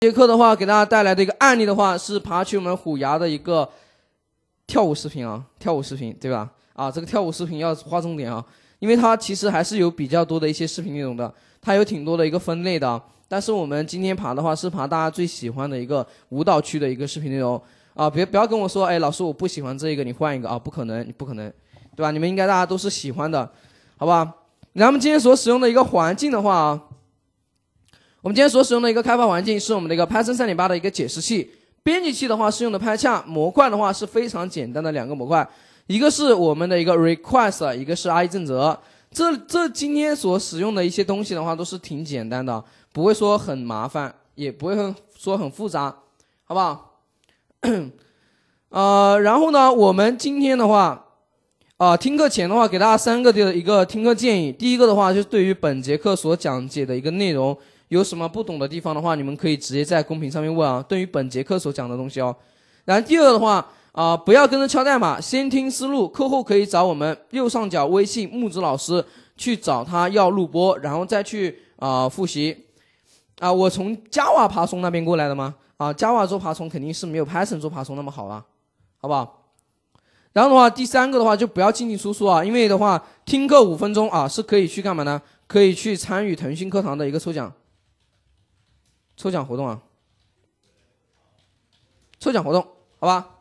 这节课的话，给大家带来的一个案例的话，是爬取我们虎牙的一个跳舞视频啊，跳舞视频对吧？啊，这个跳舞视频要划重点啊，因为它其实还是有比较多的一些视频内容的，它有挺多的一个分类的啊。但是我们今天爬的话，是爬大家最喜欢的一个舞蹈区的一个视频内容啊。别不要跟我说，哎，老师我不喜欢这一个，你换一个啊，不可能，你不可能，对吧？你们应该大家都是喜欢的，好吧？然后我们今天所使用的一个环境的话啊。我们今天所使用的一个开发环境是我们的一个 Python 三点八的一个解释器、编辑器的话是用的 PyCharm，模块的话是非常简单的两个模块，一个是我们的一个 request，一个是 I 正则。这这今天所使用的一些东西的话都是挺简单的，不会说很麻烦，也不会说很复杂，好不好？呃，然后呢，我们今天的话，呃，听课前的话，给大家三个的一个听课建议。第一个的话就是对于本节课所讲解的一个内容。有什么不懂的地方的话，你们可以直接在公屏上面问啊。对于本节课所讲的东西哦，然后第二的话啊，不要跟着敲代码，先听思路。课后可以找我们右上角微信木子老师去找他要录播，然后再去啊复习。啊，我从 Java 爬虫那边过来的吗？啊，Java 做爬虫肯定是没有 Python 做爬虫那么好了，好不好？然后的话，第三个的话就不要进进出出啊，因为的话听课五分钟啊是可以去干嘛呢？可以去参与腾讯课堂的一个抽奖。抽奖活动啊，抽奖活动，好吧。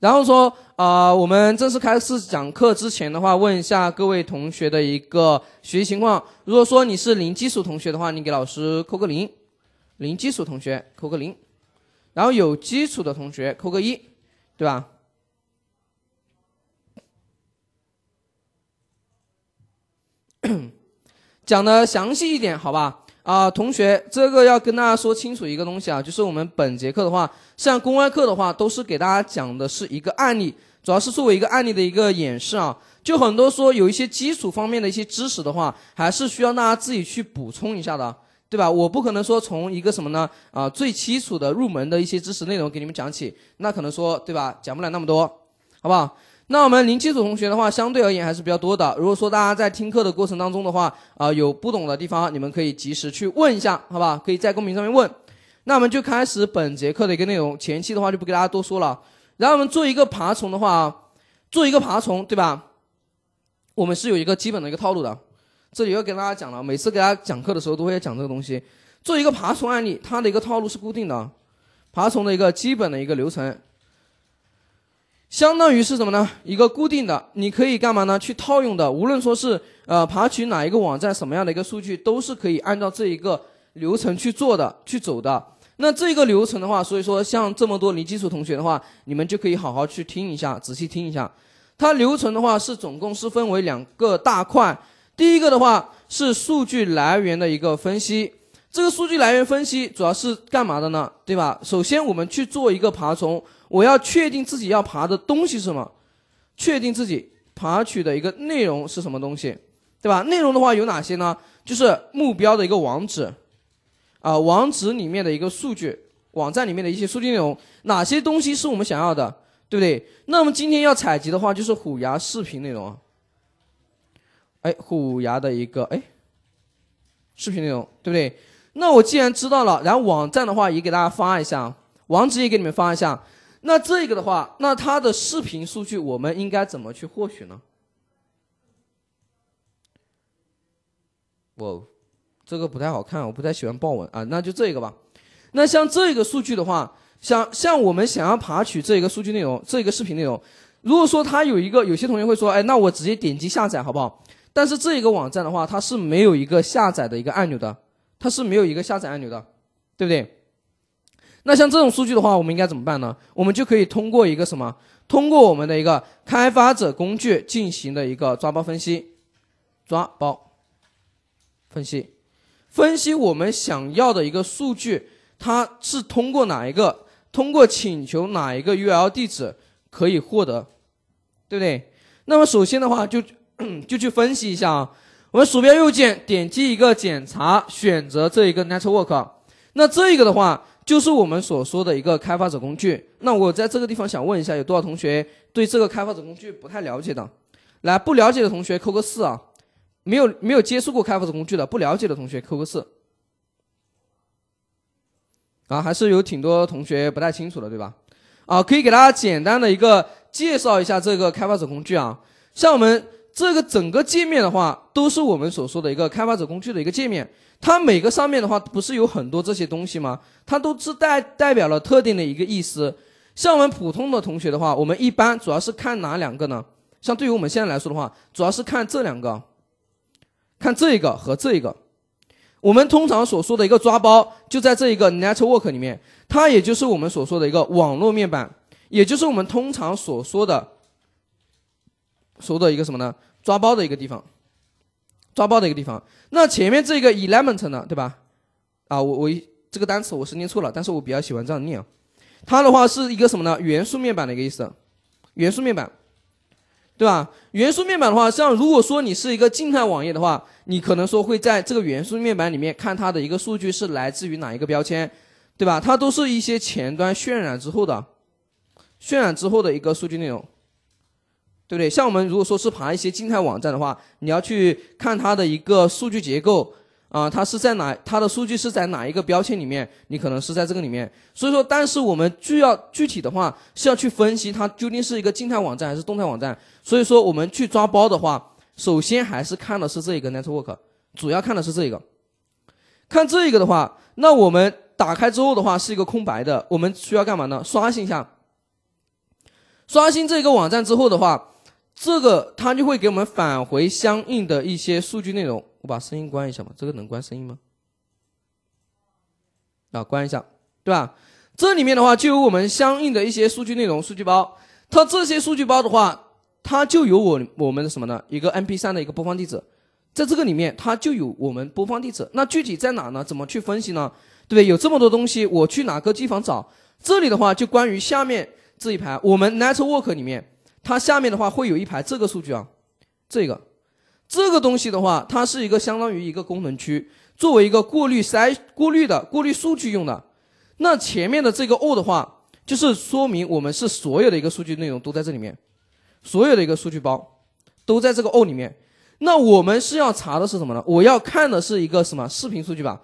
然后说，呃，我们正式开始讲课之前的话，问一下各位同学的一个学习情况。如果说你是零基础同学的话，你给老师扣个零；零基础同学扣个零。然后有基础的同学扣个一，对吧？讲的详细一点，好吧。啊，同学，这个要跟大家说清楚一个东西啊，就是我们本节课的话，像公开课的话，都是给大家讲的是一个案例，主要是作为一个案例的一个演示啊。就很多说有一些基础方面的一些知识的话，还是需要大家自己去补充一下的，对吧？我不可能说从一个什么呢？啊，最基础的入门的一些知识内容给你们讲起，那可能说，对吧？讲不了那么多，好不好？那我们零基础同学的话，相对而言还是比较多的。如果说大家在听课的过程当中的话，啊，有不懂的地方，你们可以及时去问一下，好吧？可以在公屏上面问。那我们就开始本节课的一个内容，前期的话就不给大家多说了。然后我们做一个爬虫的话，做一个爬虫，对吧？我们是有一个基本的一个套路的。这里又跟大家讲了，每次给大家讲课的时候都会讲这个东西。做一个爬虫案例，它的一个套路是固定的，爬虫的一个基本的一个流程。相当于是什么呢？一个固定的，你可以干嘛呢？去套用的，无论说是呃爬取哪一个网站什么样的一个数据，都是可以按照这一个流程去做的，去走的。那这个流程的话，所以说像这么多零基础同学的话，你们就可以好好去听一下，仔细听一下。它流程的话是总共是分为两个大块，第一个的话是数据来源的一个分析。这个数据来源分析主要是干嘛的呢？对吧？首先我们去做一个爬虫。我要确定自己要爬的东西是什么，确定自己爬取的一个内容是什么东西，对吧？内容的话有哪些呢？就是目标的一个网址，啊，网址里面的一个数据，网站里面的一些数据内容，哪些东西是我们想要的，对不对？那么今天要采集的话，就是虎牙视频内容，哎，虎牙的一个哎，视频内容，对不对？那我既然知道了，然后网站的话也给大家发一下，网址也给你们发一下。那这个的话，那它的视频数据我们应该怎么去获取呢？我这个不太好看，我不太喜欢豹纹啊，那就这个吧。那像这个数据的话，像像我们想要爬取这一个数据内容，这一个视频内容，如果说它有一个，有些同学会说，哎，那我直接点击下载好不好？但是这一个网站的话，它是没有一个下载的一个按钮的，它是没有一个下载按钮的，对不对？那像这种数据的话，我们应该怎么办呢？我们就可以通过一个什么？通过我们的一个开发者工具进行的一个抓包分析，抓包分析，分析我们想要的一个数据，它是通过哪一个？通过请求哪一个 URL 地址可以获得，对不对？那么首先的话，就 就去分析一下啊。我们鼠标右键点击一个检查，选择这一个 Network，那这一个的话。就是我们所说的一个开发者工具。那我在这个地方想问一下，有多少同学对这个开发者工具不太了解的？来，不了解的同学扣个四啊！没有没有接触过开发者工具的，不了解的同学扣个四。啊，还是有挺多同学不太清楚的，对吧？啊，可以给大家简单的一个介绍一下这个开发者工具啊。像我们这个整个界面的话，都是我们所说的一个开发者工具的一个界面。它每个上面的话不是有很多这些东西吗？它都是代代表了特定的一个意思。像我们普通的同学的话，我们一般主要是看哪两个呢？像对于我们现在来说的话，主要是看这两个，看这一个和这一个。我们通常所说的一个抓包，就在这一个 network 里面，它也就是我们所说的一个网络面板，也就是我们通常所说的，说的一个什么呢？抓包的一个地方。抓包的一个地方，那前面这个 element 呢，对吧？啊，我我这个单词我是念错了，但是我比较喜欢这样念。它的话是一个什么呢？元素面板的一个意思，元素面板，对吧？元素面板的话，像如果说你是一个静态网页的话，你可能说会在这个元素面板里面看它的一个数据是来自于哪一个标签，对吧？它都是一些前端渲染之后的，渲染之后的一个数据内容。对不对？像我们如果说是爬一些静态网站的话，你要去看它的一个数据结构啊，它是在哪，它的数据是在哪一个标签里面？你可能是在这个里面。所以说，但是我们具要具体的话是要去分析它究竟是一个静态网站还是动态网站。所以说，我们去抓包的话，首先还是看的是这一个 network，主要看的是这一个。看这一个的话，那我们打开之后的话是一个空白的，我们需要干嘛呢？刷新一下，刷新这个网站之后的话。这个它就会给我们返回相应的一些数据内容。我把声音关一下吧，这个能关声音吗？啊，关一下，对吧？这里面的话就有我们相应的一些数据内容、数据包。它这些数据包的话，它就有我我们的什么呢？一个 M P 三的一个播放地址，在这个里面它就有我们播放地址。那具体在哪呢？怎么去分析呢？对不对？有这么多东西，我去哪个机房找？这里的话就关于下面这一排，我们 Network 里面。它下面的话会有一排这个数据啊，这个，这个东西的话，它是一个相当于一个功能区，作为一个过滤筛、过滤的过滤数据用的。那前面的这个 O 的话，就是说明我们是所有的一个数据内容都在这里面，所有的一个数据包都在这个 O 里面。那我们是要查的是什么呢？我要看的是一个什么视频数据吧？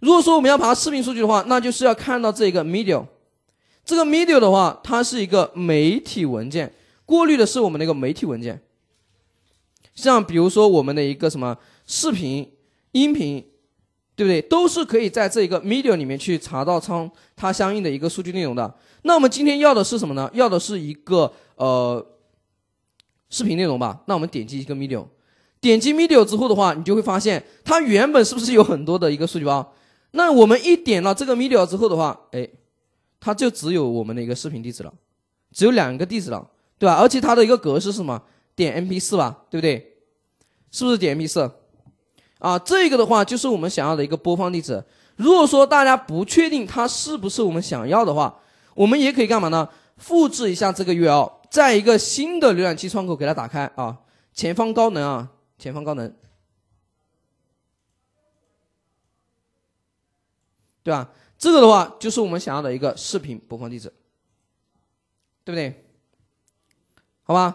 如果说我们要爬视频数据的话，那就是要看到这个 Media，这个 Media 的话，它是一个媒体文件。过滤的是我们的一个媒体文件，像比如说我们的一个什么视频、音频，对不对？都是可以在这一个 media 里面去查到仓它相应的一个数据内容的。那我们今天要的是什么呢？要的是一个呃视频内容吧。那我们点击一个 media，点击 media 之后的话，你就会发现它原本是不是有很多的一个数据包？那我们一点了这个 media 之后的话，哎，它就只有我们的一个视频地址了，只有两个地址了。对吧？而且它的一个格式是什么？点 mp4 吧，对不对？是不是点 mp4？啊，这个的话就是我们想要的一个播放地址。如果说大家不确定它是不是我们想要的话，我们也可以干嘛呢？复制一下这个 URL，在一个新的浏览器窗口给它打开啊。前方高能啊，前方高能。对吧？这个的话就是我们想要的一个视频播放地址，对不对？好吧，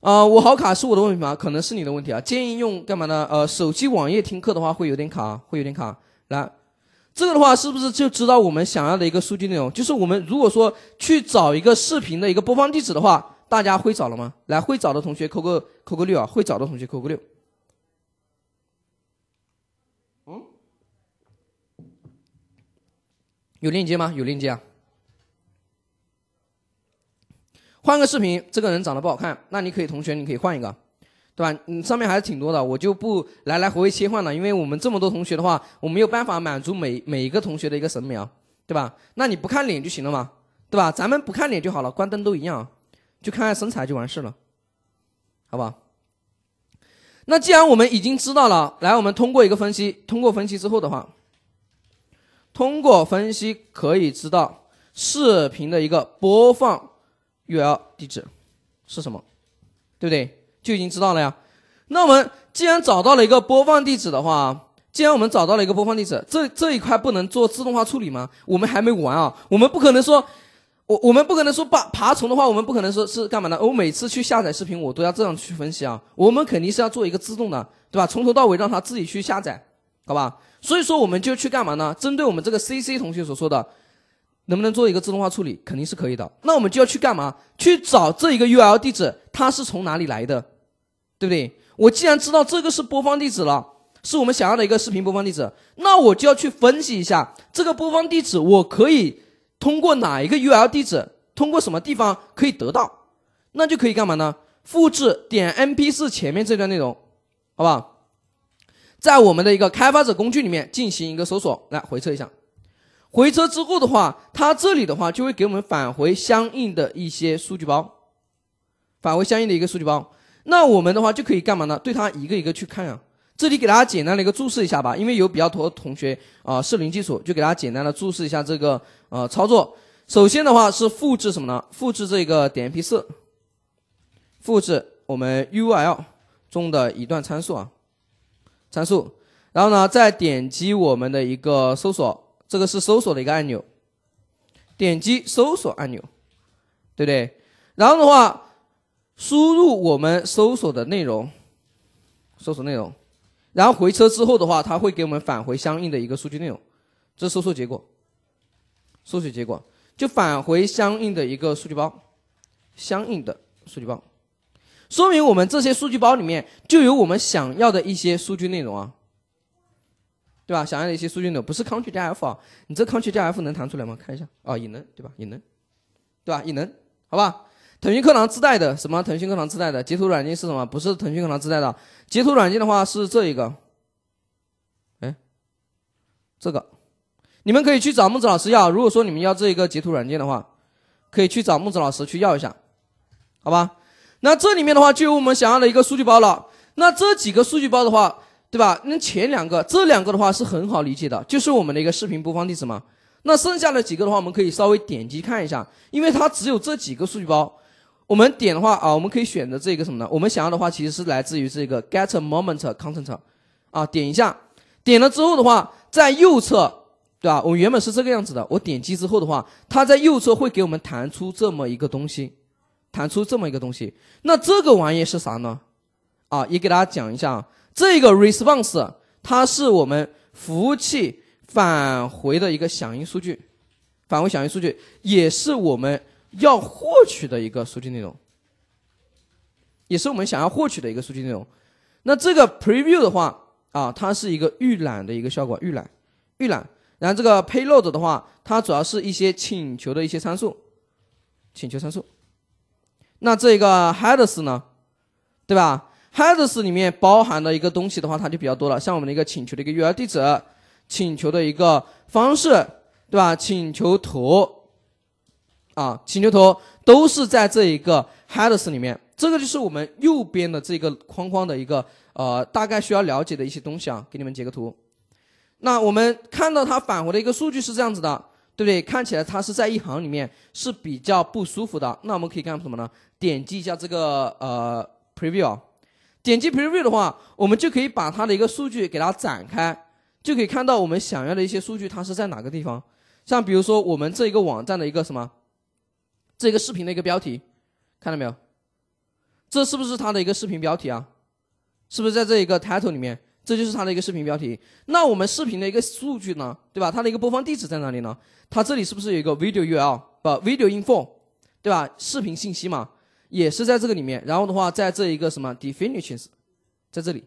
啊，我好卡是我的问题吗？可能是你的问题啊。建议用干嘛呢？呃，手机网页听课的话会有点卡，会有点卡。来，这个的话是不是就知道我们想要的一个数据内容？就是我们如果说去找一个视频的一个播放地址的话，大家会找了吗？来，会找的同学扣个扣个六啊，会找的同学扣个六。嗯，有链接吗？有链接啊。换个视频，这个人长得不好看，那你可以同学，你可以换一个，对吧？你上面还是挺多的，我就不来来回回切换了，因为我们这么多同学的话，我没有办法满足每每一个同学的一个审美，啊，对吧？那你不看脸就行了嘛，对吧？咱们不看脸就好了，关灯都一样，就看看身材就完事了，好吧？那既然我们已经知道了，来，我们通过一个分析，通过分析之后的话，通过分析可以知道视频的一个播放。URL 地址是什么？对不对？就已经知道了呀。那我们既然找到了一个播放地址的话，既然我们找到了一个播放地址，这这一块不能做自动化处理吗？我们还没完啊，我们不可能说，我我们不可能说把爬虫的话，我们不可能说是干嘛呢？我每次去下载视频，我都要这样去分析啊。我们肯定是要做一个自动的，对吧？从头到尾让它自己去下载，好吧？所以说，我们就去干嘛呢？针对我们这个 C C 同学所说的。能不能做一个自动化处理？肯定是可以的。那我们就要去干嘛？去找这一个 URL 地址，它是从哪里来的，对不对？我既然知道这个是播放地址了，是我们想要的一个视频播放地址，那我就要去分析一下这个播放地址，我可以通过哪一个 URL 地址，通过什么地方可以得到？那就可以干嘛呢？复制点 MP4 前面这段内容，好不好？在我们的一个开发者工具里面进行一个搜索，来回测一下。回车之后的话，它这里的话就会给我们返回相应的一些数据包，返回相应的一个数据包。那我们的话就可以干嘛呢？对它一个一个去看啊。这里给大家简单的一个注释一下吧，因为有比较多的同学啊是零基础，就给大家简单的注释一下这个呃操作。首先的话是复制什么呢？复制这个点 P 四，复制我们 URL 中的一段参数啊参数，然后呢再点击我们的一个搜索。这个是搜索的一个按钮，点击搜索按钮，对不对？然后的话，输入我们搜索的内容，搜索内容，然后回车之后的话，它会给我们返回相应的一个数据内容，这是搜索结果，搜索结果就返回相应的一个数据包，相应的数据包，说明我们这些数据包里面就有我们想要的一些数据内容啊。对吧？想要的一些数据呢？不是 Ctrl 加 F 啊，你这 Ctrl 加 F 能弹出来吗？看一下啊，也能，对吧？也能，对吧？也能，好吧。腾讯课堂自带的什么？腾讯课堂自带的截图软件是什么？不是腾讯课堂自带的截图软件的话是这一个，哎，这个，你们可以去找木子老师要。如果说你们要这一个截图软件的话，可以去找木子老师去要一下，好吧？那这里面的话就有我们想要的一个数据包了。那这几个数据包的话。对吧？那前两个，这两个的话是很好理解的，就是我们的一个视频播放地址嘛。那剩下的几个的话，我们可以稍微点击看一下，因为它只有这几个数据包。我们点的话啊，我们可以选择这个什么呢？我们想要的话，其实是来自于这个 get moment content，啊，点一下，点了之后的话，在右侧，对吧？我们原本是这个样子的，我点击之后的话，它在右侧会给我们弹出这么一个东西，弹出这么一个东西。那这个玩意是啥呢？啊，也给大家讲一下。这个 response，它是我们服务器返回的一个响应数据，返回响应数据也是我们要获取的一个数据内容，也是我们想要获取的一个数据内容。那这个 preview 的话啊，它是一个预览的一个效果，预览，预览。然后这个 payload 的话，它主要是一些请求的一些参数，请求参数。那这个 headers 呢，对吧？Headers 里面包含的一个东西的话，它就比较多了，像我们的一个请求的一个 URL 地址，请求的一个方式，对吧？请求头，啊，请求头都是在这一个 Headers 里面。这个就是我们右边的这个框框的一个呃，大概需要了解的一些东西啊，给你们截个图。那我们看到它返回的一个数据是这样子的，对不对？看起来它是在一行里面是比较不舒服的。那我们可以干什么呢？点击一下这个呃 Preview。点击 Preview 的话，我们就可以把它的一个数据给它展开，就可以看到我们想要的一些数据它是在哪个地方。像比如说我们这一个网站的一个什么，这个视频的一个标题，看到没有？这是不是它的一个视频标题啊？是不是在这一个 Title 里面？这就是它的一个视频标题。那我们视频的一个数据呢，对吧？它的一个播放地址在哪里呢？它这里是不是有一个 Video URL，不，Video Info，对吧？视频信息嘛。也是在这个里面，然后的话，在这一个什么 definitions，在这里，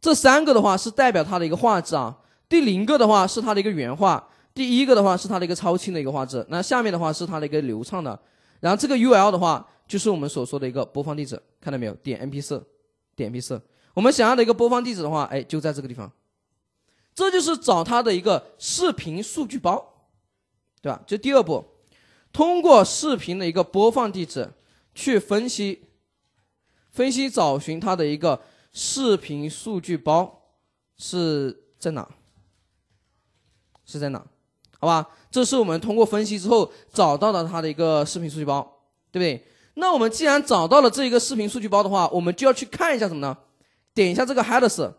这三个的话是代表它的一个画质啊。第零个的话是它的一个原画，第一个的话是它的一个超清的一个画质，那下面的话是它的一个流畅的。然后这个 U L 的话就是我们所说的一个播放地址，看到没有？点 M P 四，点 P 四，我们想要的一个播放地址的话，哎，就在这个地方。这就是找它的一个视频数据包，对吧？这第二步，通过视频的一个播放地址。去分析，分析找寻它的一个视频数据包是在哪？是在哪？好吧，这是我们通过分析之后找到的它的一个视频数据包，对不对？那我们既然找到了这一个视频数据包的话，我们就要去看一下什么呢？点一下这个 headers。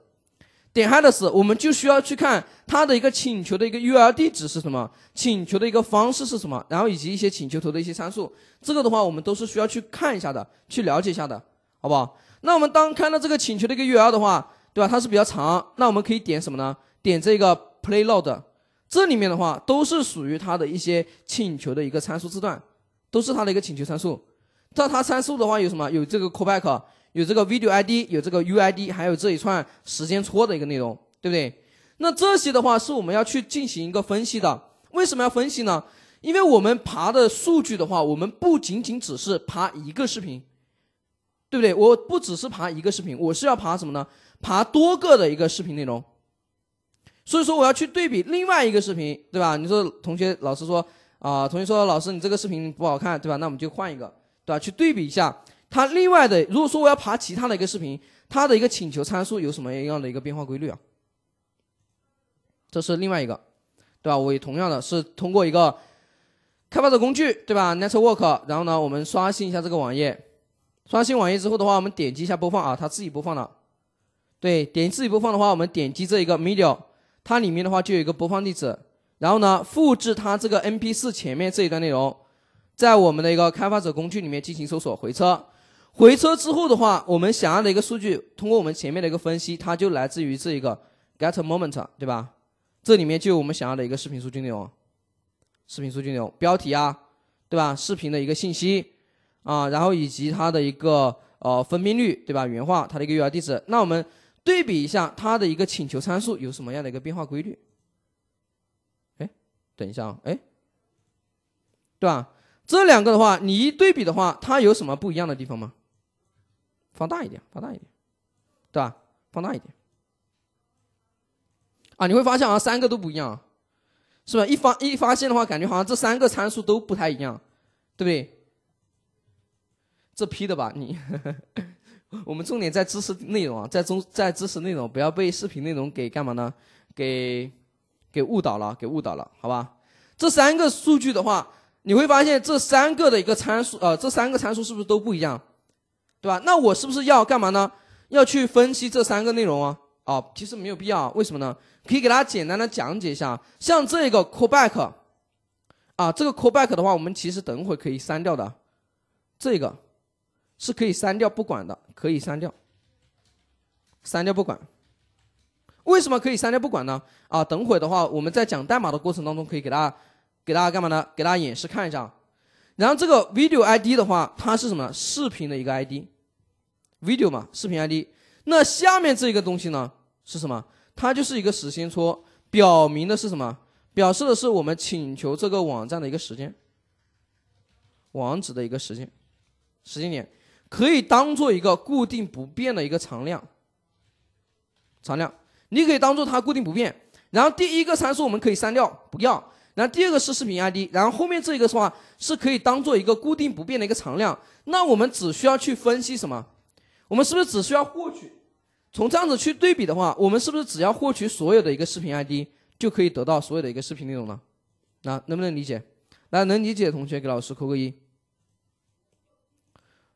点 headers，我们就需要去看它的一个请求的一个 URL 地址是什么，请求的一个方式是什么，然后以及一些请求头的一些参数，这个的话我们都是需要去看一下的，去了解一下的，好不好？那我们当看到这个请求的一个 URL 的话，对吧？它是比较长，那我们可以点什么呢？点这个 payload，l 这里面的话都是属于它的一些请求的一个参数字段，都是它的一个请求参数。那它参数的话有什么？有这个 callback。有这个 video ID，有这个 u ID，还有这一串时间戳的一个内容，对不对？那这些的话是我们要去进行一个分析的。为什么要分析呢？因为我们爬的数据的话，我们不仅仅只是爬一个视频，对不对？我不只是爬一个视频，我是要爬什么呢？爬多个的一个视频内容。所以说，我要去对比另外一个视频，对吧？你说，同学，老师说，啊，同学说，老师你这个视频不好看，对吧？那我们就换一个，对吧？去对比一下。它另外的，如果说我要爬其他的一个视频，它的一个请求参数有什么样的一个变化规律啊？这是另外一个，对吧？我也同样的是通过一个开发者工具，对吧？Network，然后呢，我们刷新一下这个网页，刷新网页之后的话，我们点击一下播放啊，它自己播放了。对，点击自己播放的话，我们点击这一个 Media，它里面的话就有一个播放地址，然后呢，复制它这个 MP4 前面这一段内容，在我们的一个开发者工具里面进行搜索回车。回车之后的话，我们想要的一个数据，通过我们前面的一个分析，它就来自于这一个 get moment，对吧？这里面就有我们想要的一个视频数据内容，视频数据内容，标题啊，对吧？视频的一个信息啊，然后以及它的一个呃分辨率，对吧？原话它的一个 URL 地址。那我们对比一下它的一个请求参数有什么样的一个变化规律？哎，等一下啊，哎，对吧？这两个的话，你一对比的话，它有什么不一样的地方吗？放大一点，放大一点，对吧？放大一点啊！你会发现好、啊，三个都不一样，是吧？一发一发现的话，感觉好像这三个参数都不太一样，对不对？这批的吧，你。我们重点在知识内容啊，在中在知识内容，不要被视频内容给干嘛呢？给给误导了，给误导了，好吧？这三个数据的话，你会发现这三个的一个参数，呃，这三个参数是不是都不一样？对吧？那我是不是要干嘛呢？要去分析这三个内容啊？啊，其实没有必要，为什么呢？可以给大家简单的讲解一下，像这个 callback 啊，这个 callback 的话，我们其实等会可以删掉的，这个是可以删掉不管的，可以删掉，删掉不管。为什么可以删掉不管呢？啊，等会的话，我们在讲代码的过程当中，可以给大家给大家干嘛呢？给大家演示看一下。然后这个 video ID 的话，它是什么？视频的一个 ID，video 嘛，视频 ID。那下面这一个东西呢，是什么？它就是一个时间戳，表明的是什么？表示的是我们请求这个网站的一个时间，网址的一个时间，时间点，可以当做一个固定不变的一个常量。常量，你可以当做它固定不变。然后第一个参数我们可以删掉，不要。那第二个是视频 ID，然后后面这一个的话是可以当做一个固定不变的一个常量。那我们只需要去分析什么？我们是不是只需要获取？从这样子去对比的话，我们是不是只要获取所有的一个视频 ID 就可以得到所有的一个视频内容了？那能不能理解？来，能理解的同学给老师扣个一。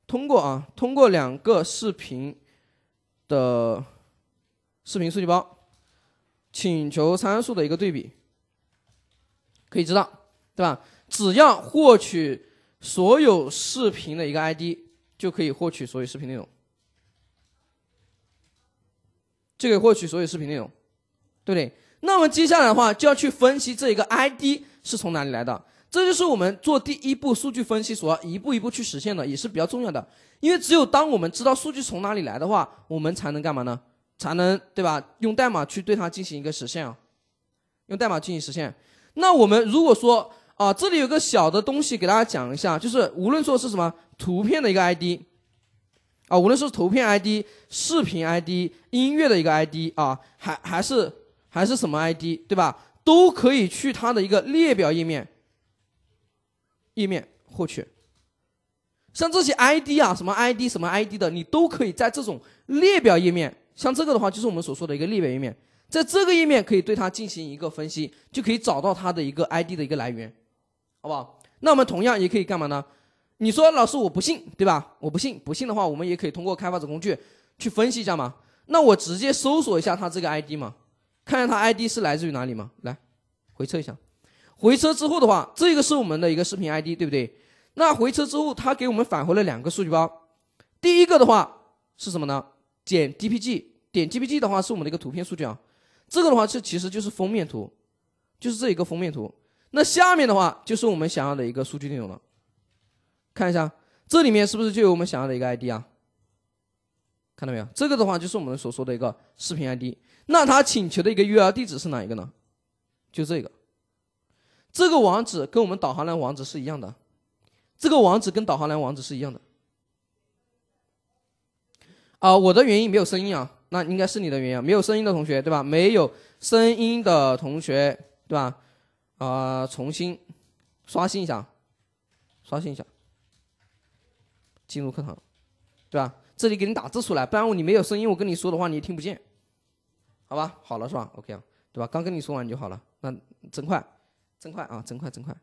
通过啊，通过两个视频的视频数据包请求参数的一个对比。可以知道，对吧？只要获取所有视频的一个 ID，就可以获取所有视频内容。就可以获取所有视频内容，对不对？那么接下来的话，就要去分析这一个 ID 是从哪里来的。这就是我们做第一步数据分析所要一步一步去实现的，也是比较重要的。因为只有当我们知道数据从哪里来的话，我们才能干嘛呢？才能对吧？用代码去对它进行一个实现，啊，用代码进行实现。那我们如果说啊，这里有个小的东西给大家讲一下，就是无论说是什么图片的一个 ID，啊，无论是图片 ID、视频 ID、音乐的一个 ID 啊，还还是还是什么 ID，对吧？都可以去它的一个列表页面页面获取。像这些 ID 啊，什么 ID、什么 ID 的，你都可以在这种列表页面，像这个的话，就是我们所说的一个列表页面。在这个页面可以对它进行一个分析，就可以找到它的一个 ID 的一个来源，好不好？那我们同样也可以干嘛呢？你说老师我不信，对吧？我不信，不信的话，我们也可以通过开发者工具去分析一下嘛。那我直接搜索一下它这个 ID 嘛，看看它 ID 是来自于哪里嘛。来，回车一下，回车之后的话，这个是我们的一个视频 ID，对不对？那回车之后，它给我们返回了两个数据包，第一个的话是什么呢？点 D P G，点 d P G 的话是我们的一个图片数据啊。这个的话，这其实就是封面图，就是这一个封面图。那下面的话，就是我们想要的一个数据内容了。看一下，这里面是不是就有我们想要的一个 ID 啊？看到没有？这个的话，就是我们所说的一个视频 ID。那它请求的一个 URL 地址是哪一个呢？就这个。这个网址跟我们导航栏网址是一样的。这个网址跟导航栏网址是一样的。啊，我的原因没有声音啊。那应该是你的原因，没有声音的同学，对吧？没有声音的同学，对吧？啊，重新刷新一下，刷新一下，进入课堂，对吧？这里给你打字出来，不然我你没有声音，我跟你说的话你也听不见，好吧？好了，是吧？OK 啊，对吧？刚跟你说完就好了，那真快，真快啊，真快，真快。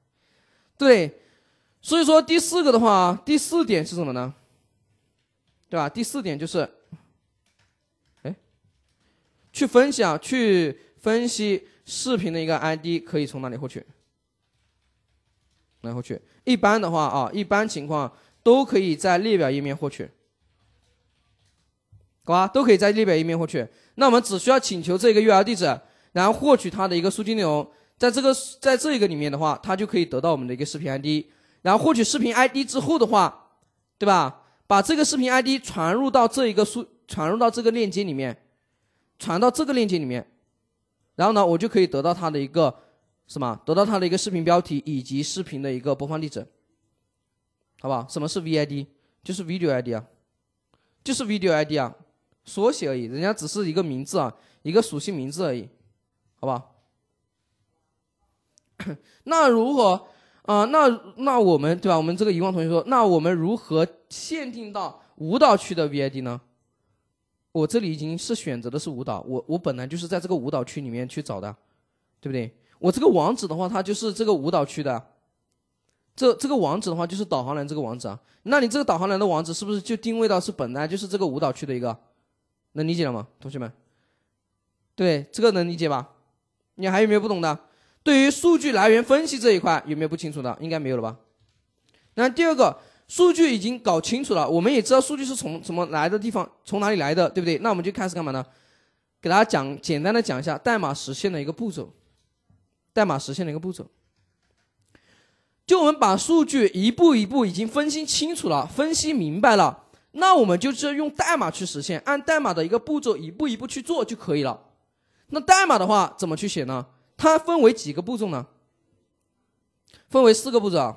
对，所以说第四个的话，第四点是什么呢？对吧？第四点就是。去分享、去分析视频的一个 ID 可以从哪里获取？来获取？一般的话啊，一般情况都可以在列表页面获取，好吧？都可以在列表页面获取。那我们只需要请求这个 URL 地址，然后获取它的一个数据内容，在这个在这个里面的话，它就可以得到我们的一个视频 ID。然后获取视频 ID 之后的话，对吧？把这个视频 ID 传入到这一个数传入到这个链接里面。传到这个链接里面，然后呢，我就可以得到它的一个什么？得到它的一个视频标题以及视频的一个播放地址，好吧？什么是 vid？就是 video id 啊，就是 video id 啊，缩写而已，人家只是一个名字啊，一个属性名字而已，好吧？那如果啊？那那我们对吧？我们这个遗忘同学说，那我们如何限定到舞蹈区的 vid 呢？我这里已经是选择的是舞蹈，我我本来就是在这个舞蹈区里面去找的，对不对？我这个网址的话，它就是这个舞蹈区的，这这个网址的话就是导航栏这个网址啊。那你这个导航栏的网址是不是就定位到是本来就是这个舞蹈区的一个？能理解了吗，同学们？对，这个能理解吧？你还有没有不懂的？对于数据来源分析这一块有没有不清楚的？应该没有了吧？那第二个。数据已经搞清楚了，我们也知道数据是从什么来的地方，从哪里来的，对不对？那我们就开始干嘛呢？给大家讲简单的讲一下代码实现的一个步骤，代码实现的一个步骤。就我们把数据一步一步已经分析清楚了，分析明白了，那我们就是用代码去实现，按代码的一个步骤一步一步去做就可以了。那代码的话怎么去写呢？它分为几个步骤呢？分为四个步骤。啊。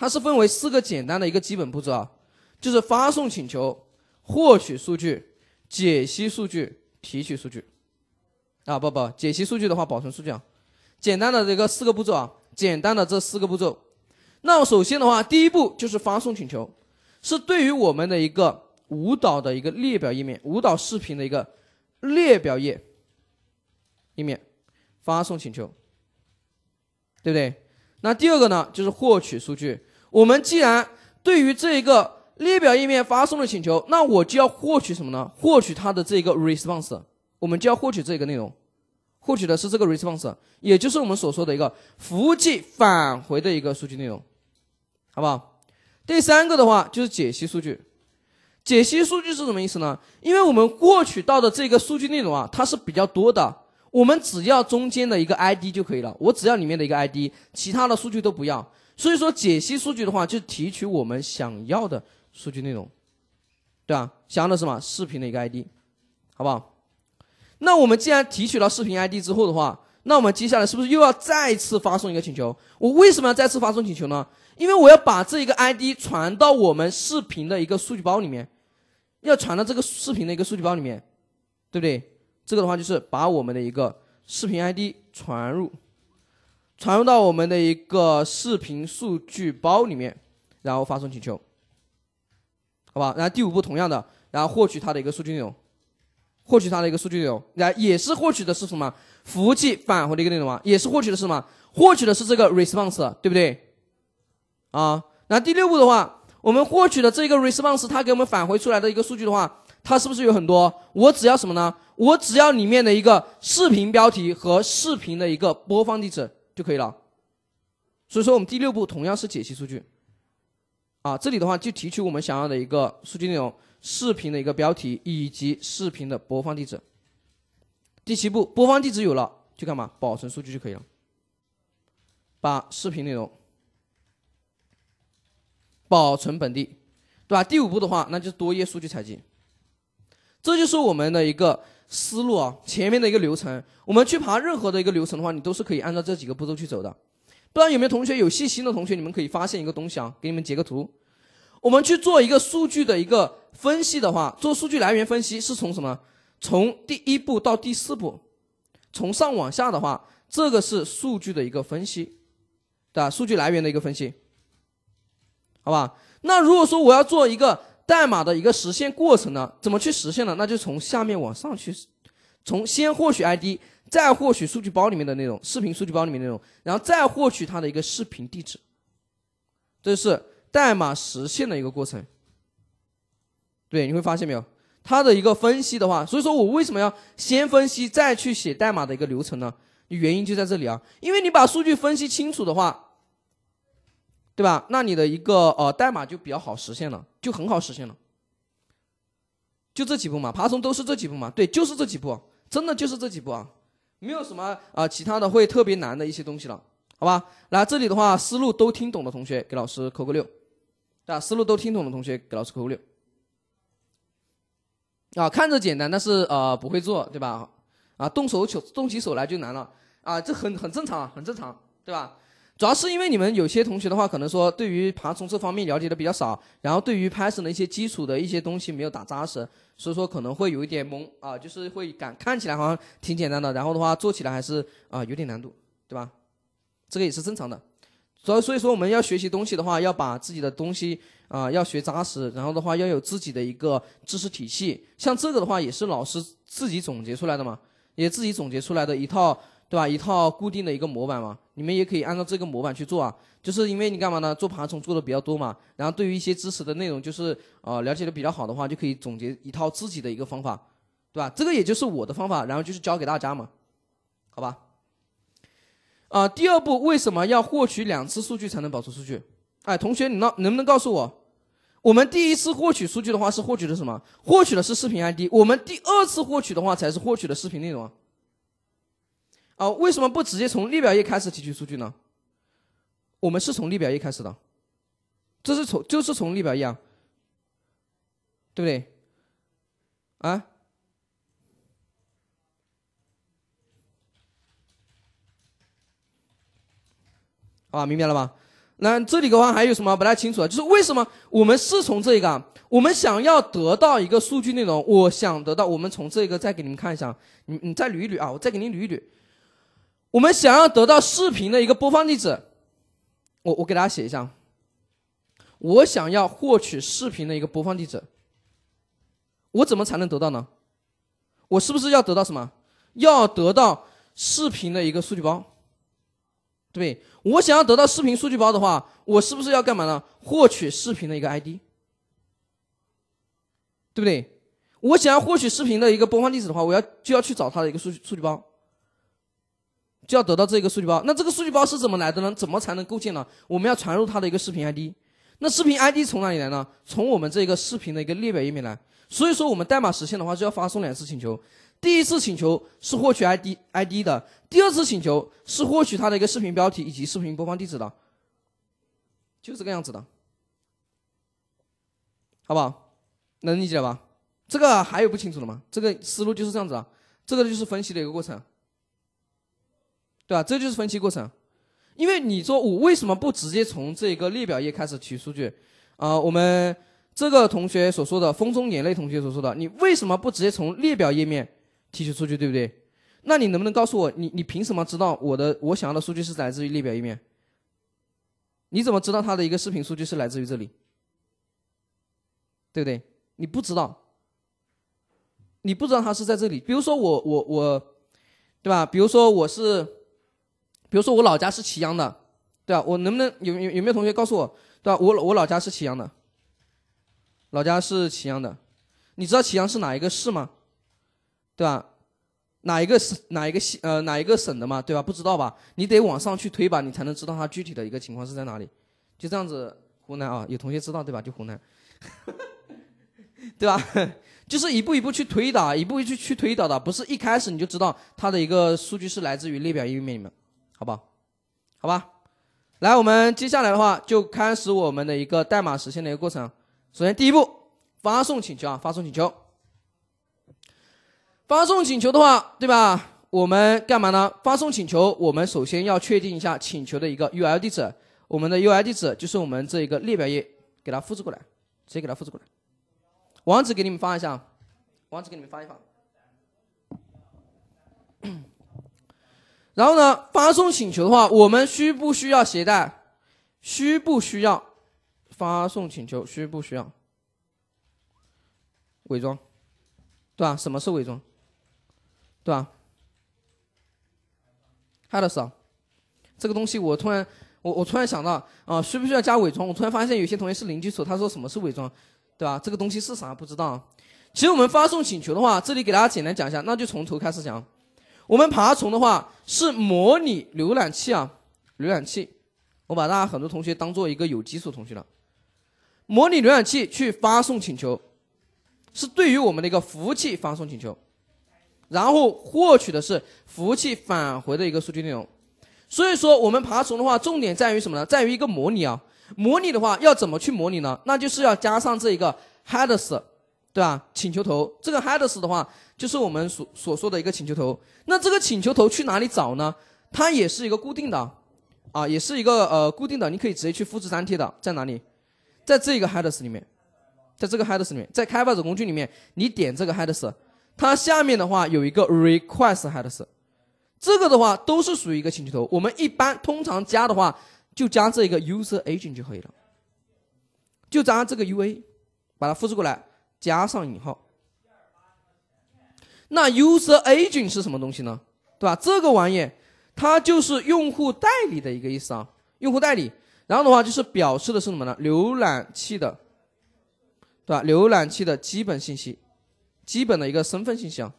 它是分为四个简单的一个基本步骤啊，就是发送请求、获取数据、解析数据、提取数据，啊不不，解析数据的话保存数据啊，简单的这个四个步骤啊，简单的这四个步骤。那首先的话，第一步就是发送请求，是对于我们的一个舞蹈的一个列表页面，舞蹈视频的一个列表页页面，发送请求，对不对？那第二个呢，就是获取数据。我们既然对于这一个列表页面发送了请求，那我就要获取什么呢？获取它的这个 response，我们就要获取这个内容，获取的是这个 response，也就是我们所说的一个服务器返回的一个数据内容，好不好？第三个的话就是解析数据，解析数据是什么意思呢？因为我们获取到的这个数据内容啊，它是比较多的，我们只要中间的一个 ID 就可以了，我只要里面的一个 ID，其他的数据都不要。所以说，解析数据的话，就提取我们想要的数据内容，对吧？想要的什么？视频的一个 ID，好不好？那我们既然提取了视频 ID 之后的话，那我们接下来是不是又要再次发送一个请求？我为什么要再次发送请求呢？因为我要把这一个 ID 传到我们视频的一个数据包里面，要传到这个视频的一个数据包里面，对不对？这个的话就是把我们的一个视频 ID 传入。传入到我们的一个视频数据包里面，然后发送请求，好吧？然后第五步同样的，然后获取它的一个数据内容，获取它的一个数据内容，来也是获取的是什么？服务器返回的一个内容啊，也是获取的是什么？获取的是这个 response，对不对？啊，那第六步的话，我们获取的这个 response，它给我们返回出来的一个数据的话，它是不是有很多？我只要什么呢？我只要里面的一个视频标题和视频的一个播放地址。就可以了，所以说我们第六步同样是解析数据，啊，这里的话就提取我们想要的一个数据内容，视频的一个标题以及视频的播放地址。第七步播放地址有了，就干嘛保存数据就可以了，把视频内容保存本地，对吧？第五步的话，那就是多页数据采集，这就是我们的一个。思路啊，前面的一个流程，我们去爬任何的一个流程的话，你都是可以按照这几个步骤去走的。不知道有没有同学有细心的同学，你们可以发现一个东西啊，给你们截个图。我们去做一个数据的一个分析的话，做数据来源分析是从什么？从第一步到第四步，从上往下的话，这个是数据的一个分析，对吧？数据来源的一个分析，好吧？那如果说我要做一个。代码的一个实现过程呢，怎么去实现呢？那就从下面往上去，从先获取 ID，再获取数据包里面的内容，视频数据包里面内容，然后再获取它的一个视频地址。这是代码实现的一个过程。对，你会发现没有它的一个分析的话，所以说我为什么要先分析再去写代码的一个流程呢？原因就在这里啊，因为你把数据分析清楚的话。对吧？那你的一个呃代码就比较好实现了，就很好实现了，就这几步嘛，爬虫都是这几步嘛。对，就是这几步，真的就是这几步啊，没有什么啊其他的会特别难的一些东西了，好吧？来这里的话，思路都听懂的同学给老师扣个六，对吧？思路都听懂的同学给老师扣个六。啊，看着简单，但是啊不会做，对吧？啊，动手手动起手来就难了，啊，这很很正常，很正常，对吧？主要是因为你们有些同学的话，可能说对于爬虫这方面了解的比较少，然后对于 Python 的一些基础的一些东西没有打扎实，所以说可能会有一点懵啊，就是会感看起来好像挺简单的，然后的话做起来还是啊有点难度，对吧？这个也是正常的。所所以说我们要学习东西的话，要把自己的东西啊要学扎实，然后的话要有自己的一个知识体系。像这个的话也是老师自己总结出来的嘛，也自己总结出来的一套。对吧？一套固定的一个模板嘛，你们也可以按照这个模板去做啊。就是因为你干嘛呢？做爬虫做的比较多嘛，然后对于一些知识的内容，就是呃了解的比较好的话，就可以总结一套自己的一个方法，对吧？这个也就是我的方法，然后就是教给大家嘛，好吧？啊，第二步为什么要获取两次数据才能保存数据？哎，同学，你能能不能告诉我，我们第一次获取数据的话是获取的什么？获取的是视频 ID，我们第二次获取的话才是获取的视频内容。啊，为什么不直接从列表页开始提取数据呢？我们是从列表页开始的，这是从就是从列表页啊，对不对？啊？啊，明白了吧？那这里的话还有什么不太清楚的？就是为什么我们是从这个？我们想要得到一个数据内容，我想得到，我们从这个再给你们看一下，你你再捋一捋啊，我再给你捋一捋。我们想要得到视频的一个播放地址，我我给大家写一下。我想要获取视频的一个播放地址，我怎么才能得到呢？我是不是要得到什么？要得到视频的一个数据包？对，我想要得到视频数据包的话，我是不是要干嘛呢？获取视频的一个 ID，对不对？我想要获取视频的一个播放地址的话，我要就要去找它的一个数据数据包。就要得到这个数据包，那这个数据包是怎么来的呢？怎么才能构建呢？我们要传入它的一个视频 ID，那视频 ID 从哪里来呢？从我们这个视频的一个列表页面来。所以说，我们代码实现的话，就要发送两次请求，第一次请求是获取 ID ID 的，第二次请求是获取它的一个视频标题以及视频播放地址的，就这个样子的，好不好？能理解吧？这个还有不清楚的吗？这个思路就是这样子啊，这个就是分析的一个过程。对吧？这就是分期过程，因为你说我为什么不直接从这个列表页开始取数据？啊，我们这个同学所说的“风中眼泪”同学所说的，你为什么不直接从列表页面提取数据？对不对？那你能不能告诉我，你你凭什么知道我的我想要的数据是来自于列表页面？你怎么知道他的一个视频数据是来自于这里？对不对？你不知道，你不知道他是在这里。比如说我我我，对吧？比如说我是。比如说我老家是祁阳的，对吧？我能不能有有有没有同学告诉我，对吧？我我老家是祁阳的，老家是祁阳的，你知道祁阳是哪一个市吗？对吧？哪一个省哪一个县呃哪一个省的吗？对吧？不知道吧？你得往上去推吧，你才能知道它具体的一个情况是在哪里。就这样子，湖南啊，有同学知道对吧？就湖南，对吧？就是一步一步去推导，一步一步去去推导的，不是一开始你就知道它的一个数据是来自于列表页面里面。好不好？好吧，来，我们接下来的话就开始我们的一个代码实现的一个过程。首先第一步，发送请求啊，发送请求。发送请求的话，对吧？我们干嘛呢？发送请求，我们首先要确定一下请求的一个 URL 地址。我们的 URL 地址就是我们这一个列表页，给它复制过来，直接给它复制过来。网址给你们发一下，网址给你们发一发。然后呢，发送请求的话，我们需不需要携带？需不需要发送请求？需不需要伪装？对吧？什么是伪装？对吧 h l l o s 这个东西我突然，我我突然想到啊，需不需要加伪装？我突然发现有些同学是零基础，他说什么是伪装？对吧？这个东西是啥不知道？其实我们发送请求的话，这里给大家简单讲一下，那就从头开始讲。我们爬虫的话是模拟浏览器啊，浏览器，我把大家很多同学当做一个有基础同学了，模拟浏览器去发送请求，是对于我们的一个服务器发送请求，然后获取的是服务器返回的一个数据内容。所以说我们爬虫的话，重点在于什么呢？在于一个模拟啊，模拟的话要怎么去模拟呢？那就是要加上这一个 headers。对吧？请求头这个 headers 的话，就是我们所所说的一个请求头。那这个请求头去哪里找呢？它也是一个固定的，啊，也是一个呃固定的。你可以直接去复制粘贴的，在哪里？在这个 headers 里面，在这个 headers 里面，在开发者工具里面，你点这个 headers，它下面的话有一个 request headers，这个的话都是属于一个请求头。我们一般通常加的话，就加这一个 user agent 就可以了，就加这个 UA，把它复制过来。加上引号，那 user agent 是什么东西呢？对吧？这个玩意它就是用户代理的一个意思啊，用户代理。然后的话就是表示的是什么呢？浏览器的，对吧？浏览器的基本信息，基本的一个身份信息啊。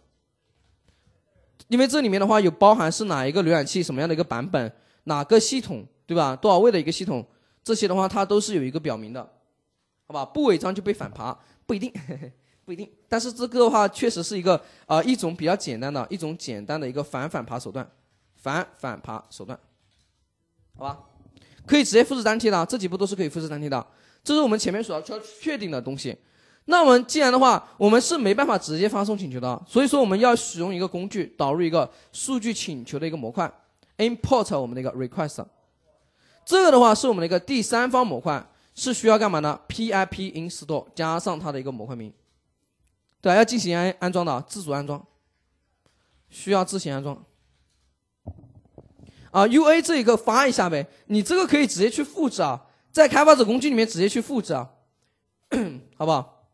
因为这里面的话有包含是哪一个浏览器，什么样的一个版本，哪个系统，对吧？多少位的一个系统，这些的话它都是有一个表明的，好吧？不违章就被反爬。不一定，不一定。但是这个的话，确实是一个啊，一种比较简单的一种简单的一个反反爬手段，反反爬手段，好吧？可以直接复制粘贴的，这几步都是可以复制粘贴的。这是我们前面所要确定的东西。那我们既然的话，我们是没办法直接发送请求的，所以说我们要使用一个工具导入一个数据请求的一个模块，import 我们的一个 request。这个的话是我们的一个第三方模块。是需要干嘛呢？pip install 加上它的一个模块名，对吧？要进行安安装的，自主安装，需要自行安装。啊，U A 这一个发一下呗，你这个可以直接去复制啊，在开发者工具里面直接去复制啊，好不好？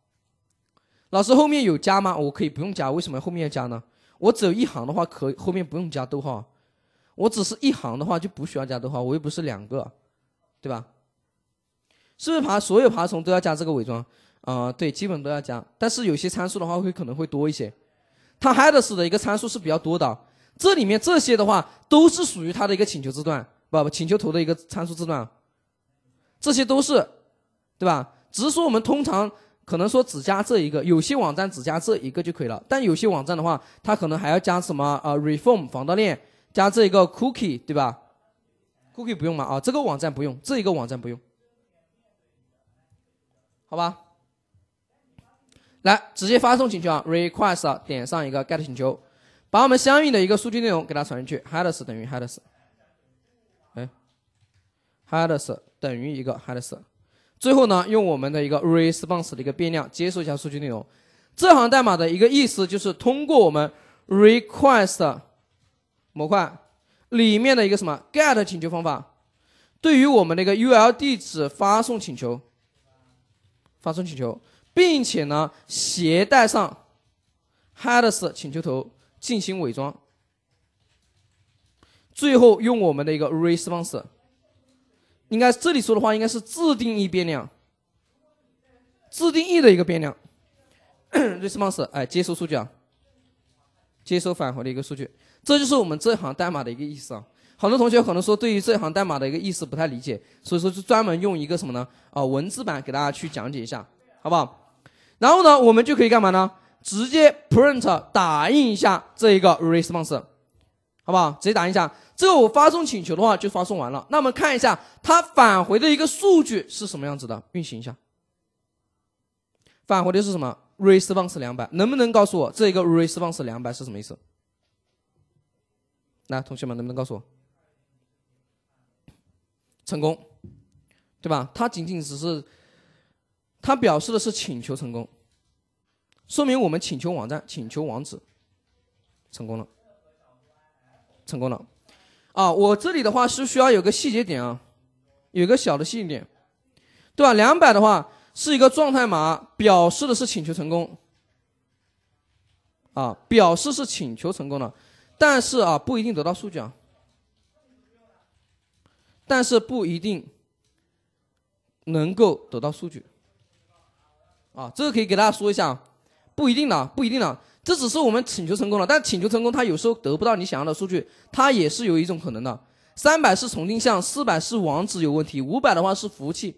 老师后面有加吗？我可以不用加，为什么后面要加呢？我只有一行的话，可后面不用加逗号，我只是一行的话就不需要加逗号，我又不是两个，对吧？是不是爬所有爬虫都要加这个伪装？啊，对，基本都要加，但是有些参数的话会可能会多一些。它 headers 的一个参数是比较多的，这里面这些的话都是属于它的一个请求字段，不不，请求头的一个参数字段，这些都是，对吧？只是说我们通常可能说只加这一个，有些网站只加这一个就可以了，但有些网站的话，它可能还要加什么啊 r e f o r m 防盗链，加这一个 cookie，对吧？cookie 不用嘛？啊，这个网站不用，这一个网站不用。好吧，来直接发送请求啊，request 点上一个 get 请求，把我们相应的一个数据内容给它传进去，headers 等于 headers，哎，headers 等于一个 headers，最后呢用我们的一个 response 的一个变量接收一下数据内容。这行代码的一个意思就是通过我们 request 模块里面的一个什么 get 请求方法，对于我们那个 URL 地址发送请求。发送请求，并且呢，携带上 headers 请求头进行伪装，最后用我们的一个 response，应该这里说的话应该是自定义变量，自定义的一个变量 response，哎，接收数据啊，接收返回的一个数据，这就是我们这行代码的一个意思啊。很多同学可能说对于这行代码的一个意思不太理解，所以说就专门用一个什么呢？啊，文字版给大家去讲解一下，好不好？然后呢，我们就可以干嘛呢？直接 print 打印一下这一个 response，好不好？直接打印一下。这个我发送请求的话就发送完了。那我们看一下它返回的一个数据是什么样子的？运行一下，返回的是什么？response 200。能不能告诉我这一个 response 200是什么意思？来，同学们能不能告诉我？成功，对吧？它仅仅只是它表示的是请求成功，说明我们请求网站、请求网址成功了，成功了。啊，我这里的话是需要有个细节点啊，有个小的细节点，对吧？两百的话是一个状态码，表示的是请求成功，啊，表示是请求成功的，但是啊，不一定得到数据啊。但是不一定能够得到数据，啊，这个可以给大家说一下，不一定的，不一定的，这只是我们请求成功了，但请求成功它有时候得不到你想要的数据，它也是有一种可能的。三百是重定向，四百是网址有问题，五百的话是服务器，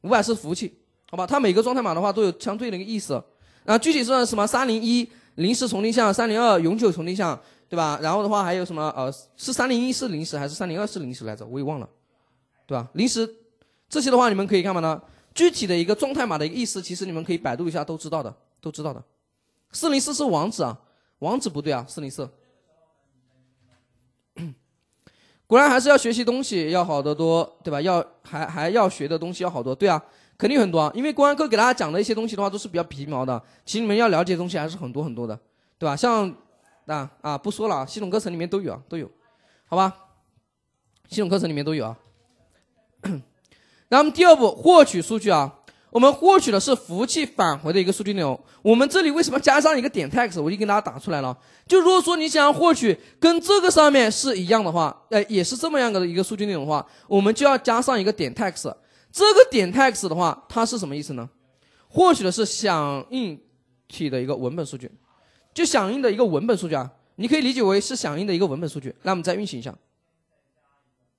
五百是服务器，好吧，它每个状态码的话都有相对的一个意思，那具体是什么？三零一临时重定向，三零二永久重定向。对吧？然后的话还有什么？呃，是三零一是临时还是三零二是临时来着？我也忘了，对吧？临时这些的话，你们可以干嘛呢？具体的一个状态码的意思，其实你们可以百度一下，都知道的，都知道的。四零四是网址啊，网址不对啊，四零四。果然还是要学习东西要好得多，对吧？要还还要学的东西要好多，对啊，肯定很多啊，因为公安哥给大家讲的一些东西的话都是比较皮毛的，其实你们要了解的东西还是很多很多的，对吧？像。那啊不说了啊，系统课程里面都有啊，都有，好吧？系统课程里面都有啊。然后我们第二步获取数据啊，我们获取的是服务器返回的一个数据内容。我们这里为什么加上一个点 text？我已经给大家打出来了。就如果说你想要获取跟这个上面是一样的话，呃，也是这么样的一个数据内容的话，我们就要加上一个点 text。这个点 text 的话，它是什么意思呢？获取的是响应体的一个文本数据。就响应的一个文本数据啊，你可以理解为是响应的一个文本数据。那我们再运行一下，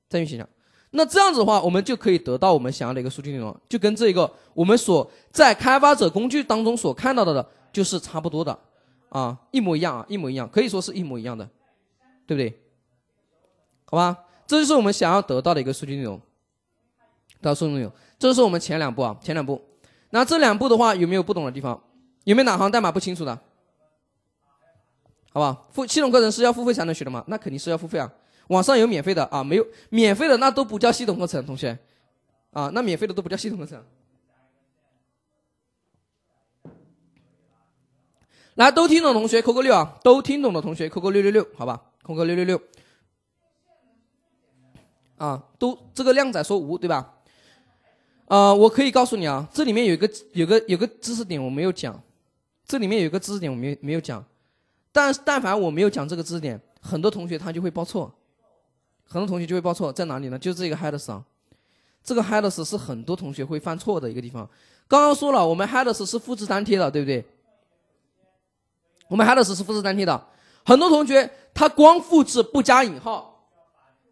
再运行一下。那这样子的话，我们就可以得到我们想要的一个数据内容，就跟这个我们所在开发者工具当中所看到的，就是差不多的啊，一模一样啊，一模一样，可以说是一模一样的，对不对？好吧，这就是我们想要得到的一个数据内容，数据内容。这是我们前两步啊，前两步。那这两步的话，有没有不懂的地方？有没有哪行代码不清楚的？好吧，付系统课程是要付费才能学的吗？那肯定是要付费啊。网上有免费的啊？没有，免费的那都不叫系统课程，同学啊，那免费的都不叫系统课程。来，都听懂同学扣个六啊，都听懂的同学扣个六六六，好吧，扣个六六六。啊，都这个靓仔说无对吧？呃，我可以告诉你啊，这里面有个有个有个知识点我没有讲，这里面有个知识点我没没有讲。但但凡我没有讲这个知识点，很多同学他就会报错，很多同学就会报错在哪里呢？就这个 headers 啊，这个 headers 是很多同学会犯错的一个地方。刚刚说了，我们 headers 是复制粘贴的，对不对？我们 headers 是复制粘贴的，很多同学他光复制不加引号，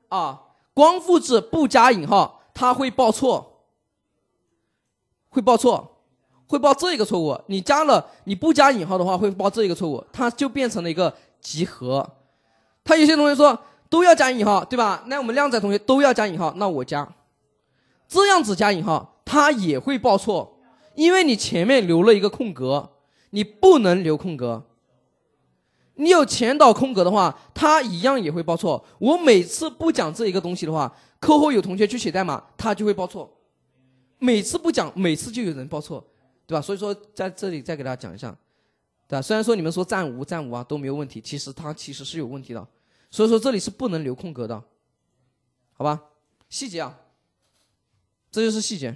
啊，光复制不加引号，他会报错，会报错。会报这一个错误，你加了，你不加引号的话会报这一个错误，它就变成了一个集合。他有些同学说都要加引号，对吧？那我们靓仔同学都要加引号，那我加，这样子加引号，它也会报错，因为你前面留了一个空格，你不能留空格。你有前导空格的话，它一样也会报错。我每次不讲这一个东西的话，课后有同学去写代码，他就会报错。每次不讲，每次就有人报错。对吧？所以说在这里再给大家讲一下，对吧？虽然说你们说暂无、暂无啊都没有问题，其实它其实是有问题的，所以说这里是不能留空格的，好吧？细节啊，这就是细节。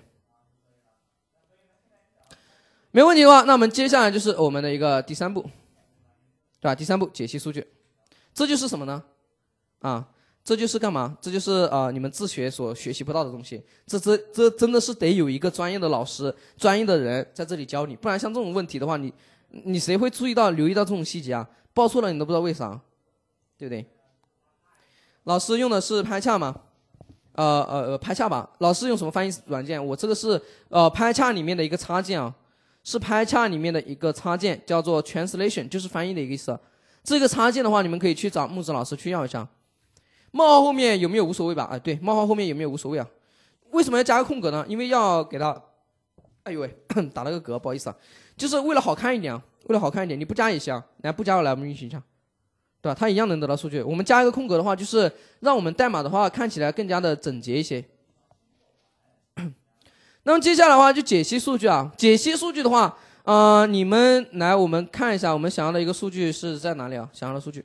没问题的话，那我们接下来就是我们的一个第三步，对吧？第三步解析数据，这就是什么呢？啊？这就是干嘛？这就是啊，你们自学所学习不到的东西。这这这真的是得有一个专业的老师、专业的人在这里教你，不然像这种问题的话，你你谁会注意到、留意到这种细节啊？报错了你都不知道为啥，对不对？老师用的是拍恰吗？呃呃，呃，拍恰吧。老师用什么翻译软件？我这个是呃拍恰里面的一个插件啊，是拍恰里面的一个插件，叫做 Translation，就是翻译的一个意思。这个插件的话，你们可以去找木子老师去要一下。冒号后面有没有无所谓吧？啊，对，冒号后面有没有无所谓啊？为什么要加个空格呢？因为要给它，哎呦喂，打了个嗝，不好意思啊，就是为了好看一点啊，为了好看一点，你不加也行。来，不加，来我们运行一下，对吧？它一样能得到数据。我们加一个空格的话，就是让我们代码的话看起来更加的整洁一些。那么接下来的话就解析数据啊，解析数据的话，呃，你们来，我们看一下我们想要的一个数据是在哪里啊？想要的数据。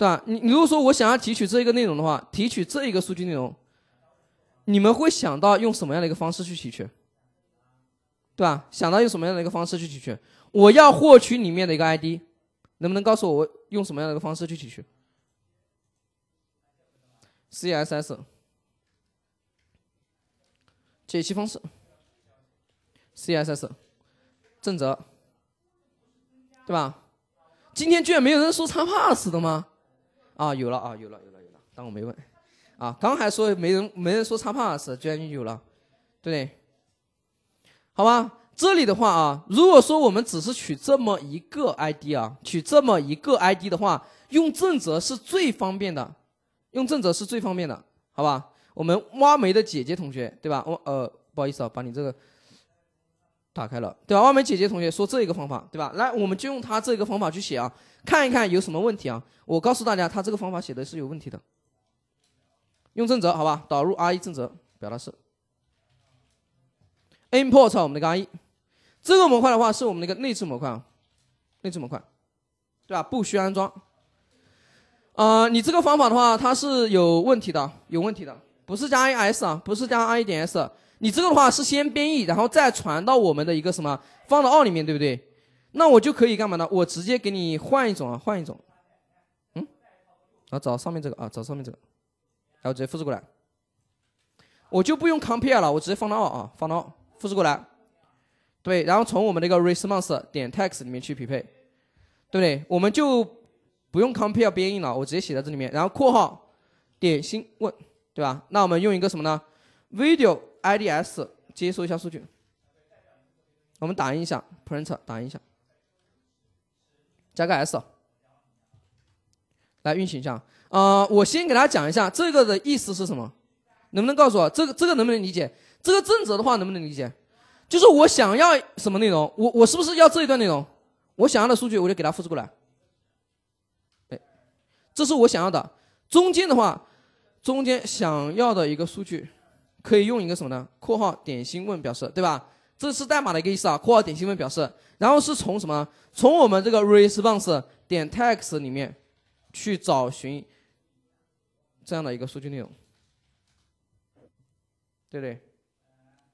对吧？你如果说我想要提取这一个内容的话，提取这一个数据内容，你们会想到用什么样的一个方式去提取？对吧？想到用什么样的一个方式去提取？我要获取里面的一个 ID，能不能告诉我我用什么样的一个方式去提取？CSS 解析方式，CSS 正则，对吧？今天居然没有人说叉 pass 的吗？啊，有了啊，有了有了有了，当我没问。啊，刚还说没人没人说差 pass，居然就有了。对，好吧，这里的话啊，如果说我们只是取这么一个 ID 啊，取这么一个 ID 的话，用正则是最方便的，用正则是最方便的，好吧？我们挖煤的姐姐同学，对吧？我呃，不好意思啊，把你这个打开了，对吧？挖煤姐姐同学说这一个方法，对吧？来，我们就用他这个方法去写啊。看一看有什么问题啊？我告诉大家，他这个方法写的是有问题的。用正则，好吧，导入 R 1正则表达式。import 我们的 R 1这个模块的话是我们的一个内置模块啊，内置模块，对吧？不需安装。啊，你这个方法的话，它是有问题的，有问题的，不是加 s 啊，不是加 R 一点 s。你这个的话是先编译，然后再传到我们的一个什么，放到二里面，对不对？那我就可以干嘛呢？我直接给你换一种啊，换一种，嗯，啊，找上面这个啊，找上面这个，然后直接复制过来，我就不用 compare 了，我直接放到啊，放到复制过来，对，然后从我们那个 response 点 text 里面去匹配，对不对？我们就不用 compare 编译了，我直接写在这里面，然后括号点星问，对吧？那我们用一个什么呢？video ids 接收一下数据，我们打印一下，print 打印一下。加个 S，来运行一下。呃，我先给大家讲一下这个的意思是什么，能不能告诉我？这个这个能不能理解？这个正则的话能不能理解？就是我想要什么内容，我我是不是要这一段内容？我想要的数据我就给它复制过来。哎，这是我想要的。中间的话，中间想要的一个数据可以用一个什么呢？括号点星问表示，对吧？这是代码的一个意思啊，括号点新闻表示，然后是从什么？从我们这个 response 点 text 里面去找寻这样的一个数据内容，对不对？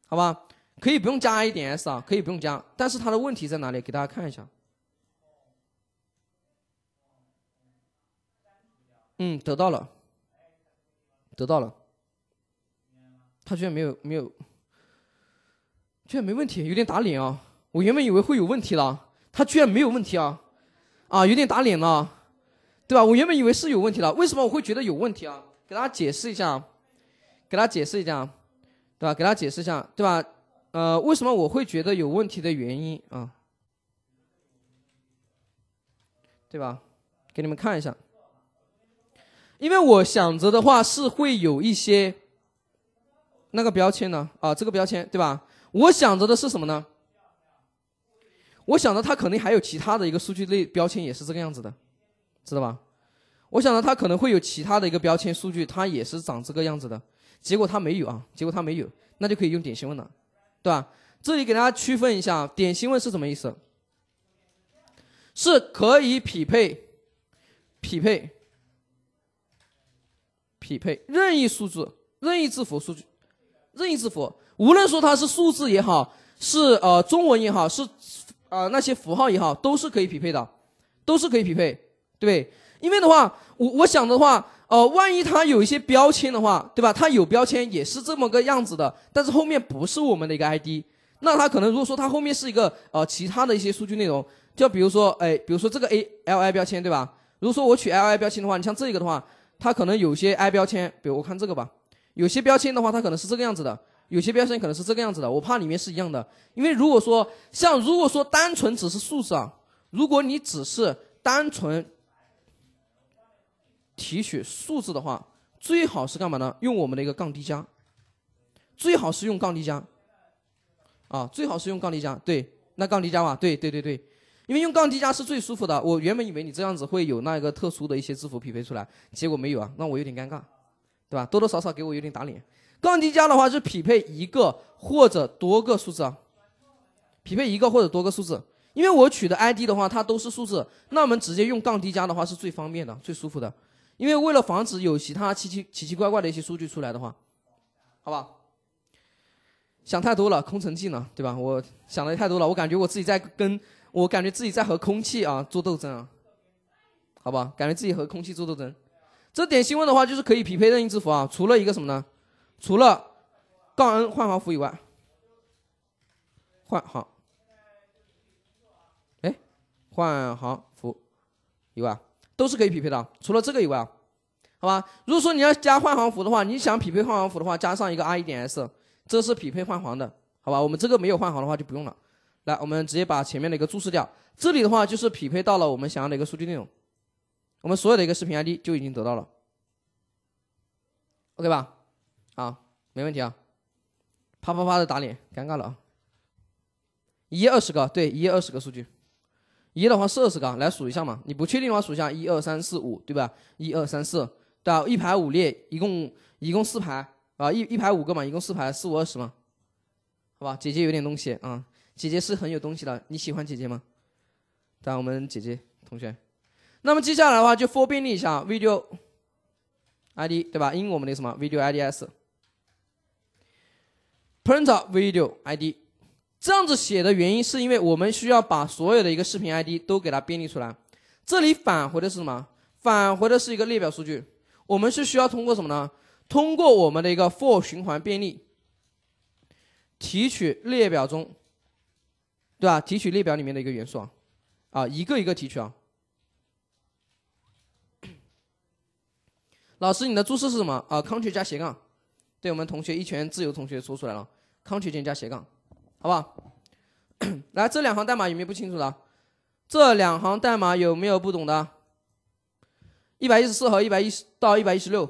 好吧，可以不用加一点 s 啊，可以不用加，但是它的问题在哪里？给大家看一下。嗯，得到了，得到了，他居然没有没有。居然没问题，有点打脸啊！我原本以为会有问题了，他居然没有问题啊！啊，有点打脸了，对吧？我原本以为是有问题了，为什么我会觉得有问题啊？给大家解释一下，给大家解释一下，对吧？给大家解释一下，对吧？呃，为什么我会觉得有问题的原因啊？对吧？给你们看一下，因为我想着的话是会有一些那个标签呢，啊，这个标签，对吧？我想着的是什么呢？我想着它可能还有其他的一个数据类标签也是这个样子的，知道吧？我想着它可能会有其他的一个标签数据，它也是长这个样子的。结果它没有啊！结果它没有，那就可以用点心问了，对吧？这里给大家区分一下，点心问是什么意思？是可以匹配、匹配、匹配任意数字、任意字符数据、任意字符。无论说它是数字也好，是呃中文也好，是呃那些符号也好，都是可以匹配的，都是可以匹配。对，因为的话，我我想的话，呃，万一它有一些标签的话，对吧？它有标签也是这么个样子的，但是后面不是我们的一个 ID，那它可能如果说它后面是一个呃其他的一些数据内容，就比如说哎，比如说这个 A L I 标签对吧？如果说我取 L I 标签的话，你像这个的话，它可能有些 I 标签，比如我看这个吧，有些标签的话，它可能是这个样子的。有些标签可能是这个样子的，我怕里面是一样的。因为如果说像如果说单纯只是数字啊，如果你只是单纯提取数字的话，最好是干嘛呢？用我们的一个杠 D 加，最好是用杠 D 加，啊，最好是用杠 D 加。对，那杠 D 加嘛，对对对对，因为用杠 D 加是最舒服的。我原本以为你这样子会有那一个特殊的一些字符匹配出来，结果没有啊，让我有点尴尬，对吧？多多少少给我有点打脸。杠加的话是匹配一个或者多个数字啊，匹配一个或者多个数字，因为我取的 ID 的话它都是数字，那我们直接用杠加的话是最方便的、最舒服的，因为为了防止有其他奇奇奇奇怪怪的一些数据出来的话，好吧，想太多了，空城计呢，对吧？我想的太多了，我感觉我自己在跟我感觉自己在和空气啊做斗争啊，好吧，感觉自己和空气做斗争，这点新问的话就是可以匹配任意字符啊，除了一个什么呢？除了杠 n 换行符以外，换行，哎，换行符以外都是可以匹配的。除了这个以外，好吧。如果说你要加换行符的话，你想匹配换行符的话，加上一个 r 一点 s，这是匹配换行的，好吧。我们这个没有换行的话就不用了。来，我们直接把前面的一个注释掉。这里的话就是匹配到了我们想要的一个数据内容，我们所有的一个视频 ID 就已经得到了，OK 吧？啊，没问题啊，啪啪啪的打脸，尴尬了啊！一二十个，对，一二十个数据，一的话是二十个，来数一下嘛，你不确定的话数一下，一二三四五，对吧？一二三四，对吧？一排五列，一共一共四排，啊，一一排五个嘛，一共四排，四五二十嘛，好吧？姐姐有点东西啊，姐姐是很有东西的，你喜欢姐姐吗？来，我们姐姐同学，那么接下来的话就 for 便利一下 video ID 对吧？为我们的什么 video IDs。print video id，这样子写的原因是因为我们需要把所有的一个视频 ID 都给它编辑出来。这里返回的是什么？返回的是一个列表数据。我们是需要通过什么呢？通过我们的一个 for 循环便利，提取列表中，对吧？提取列表里面的一个元素啊，啊，一个一个提取啊。老师，你的注释是什么啊 c o u n t r l 加斜杠，对我们同学一拳自由同学说出来了。Ctrl 键加斜杠，好不好？来，这两行代码有没有不清楚的？这两行代码有没有不懂的？一百一十四和一百一十到一百一十六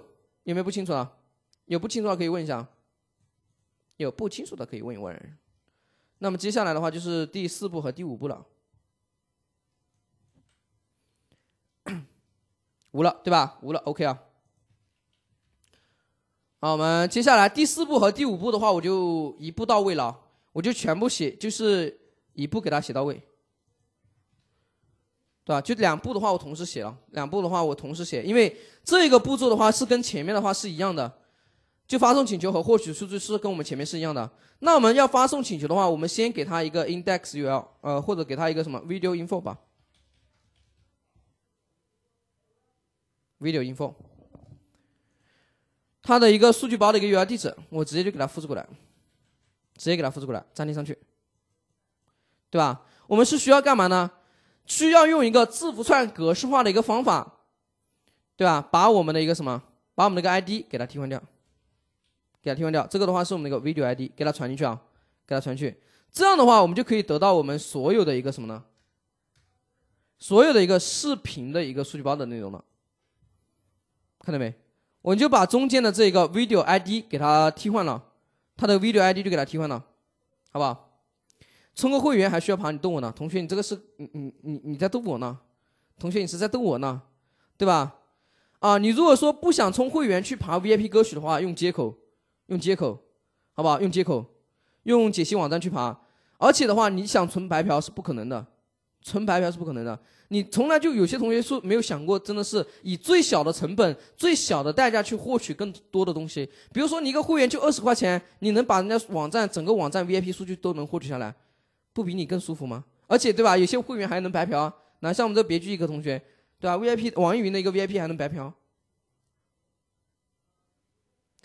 有没有不清楚的？有不清楚的可以问一下。有不清楚的可以问一问。那么接下来的话就是第四步和第五步了。无 了，对吧？无了，OK 啊。好，我们接下来第四步和第五步的话，我就一步到位了，我就全部写，就是一步给它写到位，对吧？就两步的话，我同时写了，两步的话我同时写，因为这个步骤的话是跟前面的话是一样的，就发送请求和获取数据是跟我们前面是一样的。那我们要发送请求的话，我们先给他一个 index URL，呃，或者给他一个什么 video info 吧，video info。它的一个数据包的一个 URL 地址，我直接就给它复制过来，直接给它复制过来，粘贴上去，对吧？我们是需要干嘛呢？需要用一个字符串格式化的一个方法，对吧？把我们的一个什么，把我们的一个 ID 给它替换掉，给它替换掉。这个的话是我们的一个 video ID，给它传进去啊，给它传去。这样的话，我们就可以得到我们所有的一个什么呢？所有的一个视频的一个数据包的内容了，看到没？我就把中间的这个 video ID 给它替换了，它的 video ID 就给它替换了，好不好？充个会员还需要爬你逗我呢，同学，你这个是，你你你你在逗我呢，同学，你是在逗我呢，对吧？啊，你如果说不想充会员去爬 VIP 歌曲的话，用接口，用接口，好不好？用接口，用解析网站去爬，而且的话，你想纯白嫖是不可能的，纯白嫖是不可能的。你从来就有些同学说没有想过，真的是以最小的成本、最小的代价去获取更多的东西。比如说，你一个会员就二十块钱，你能把人家网站整个网站 VIP 数据都能获取下来，不比你更舒服吗？而且，对吧？有些会员还能白嫖，那像我们这别具一格同学，对吧？VIP 网易云的一个 VIP 还能白嫖，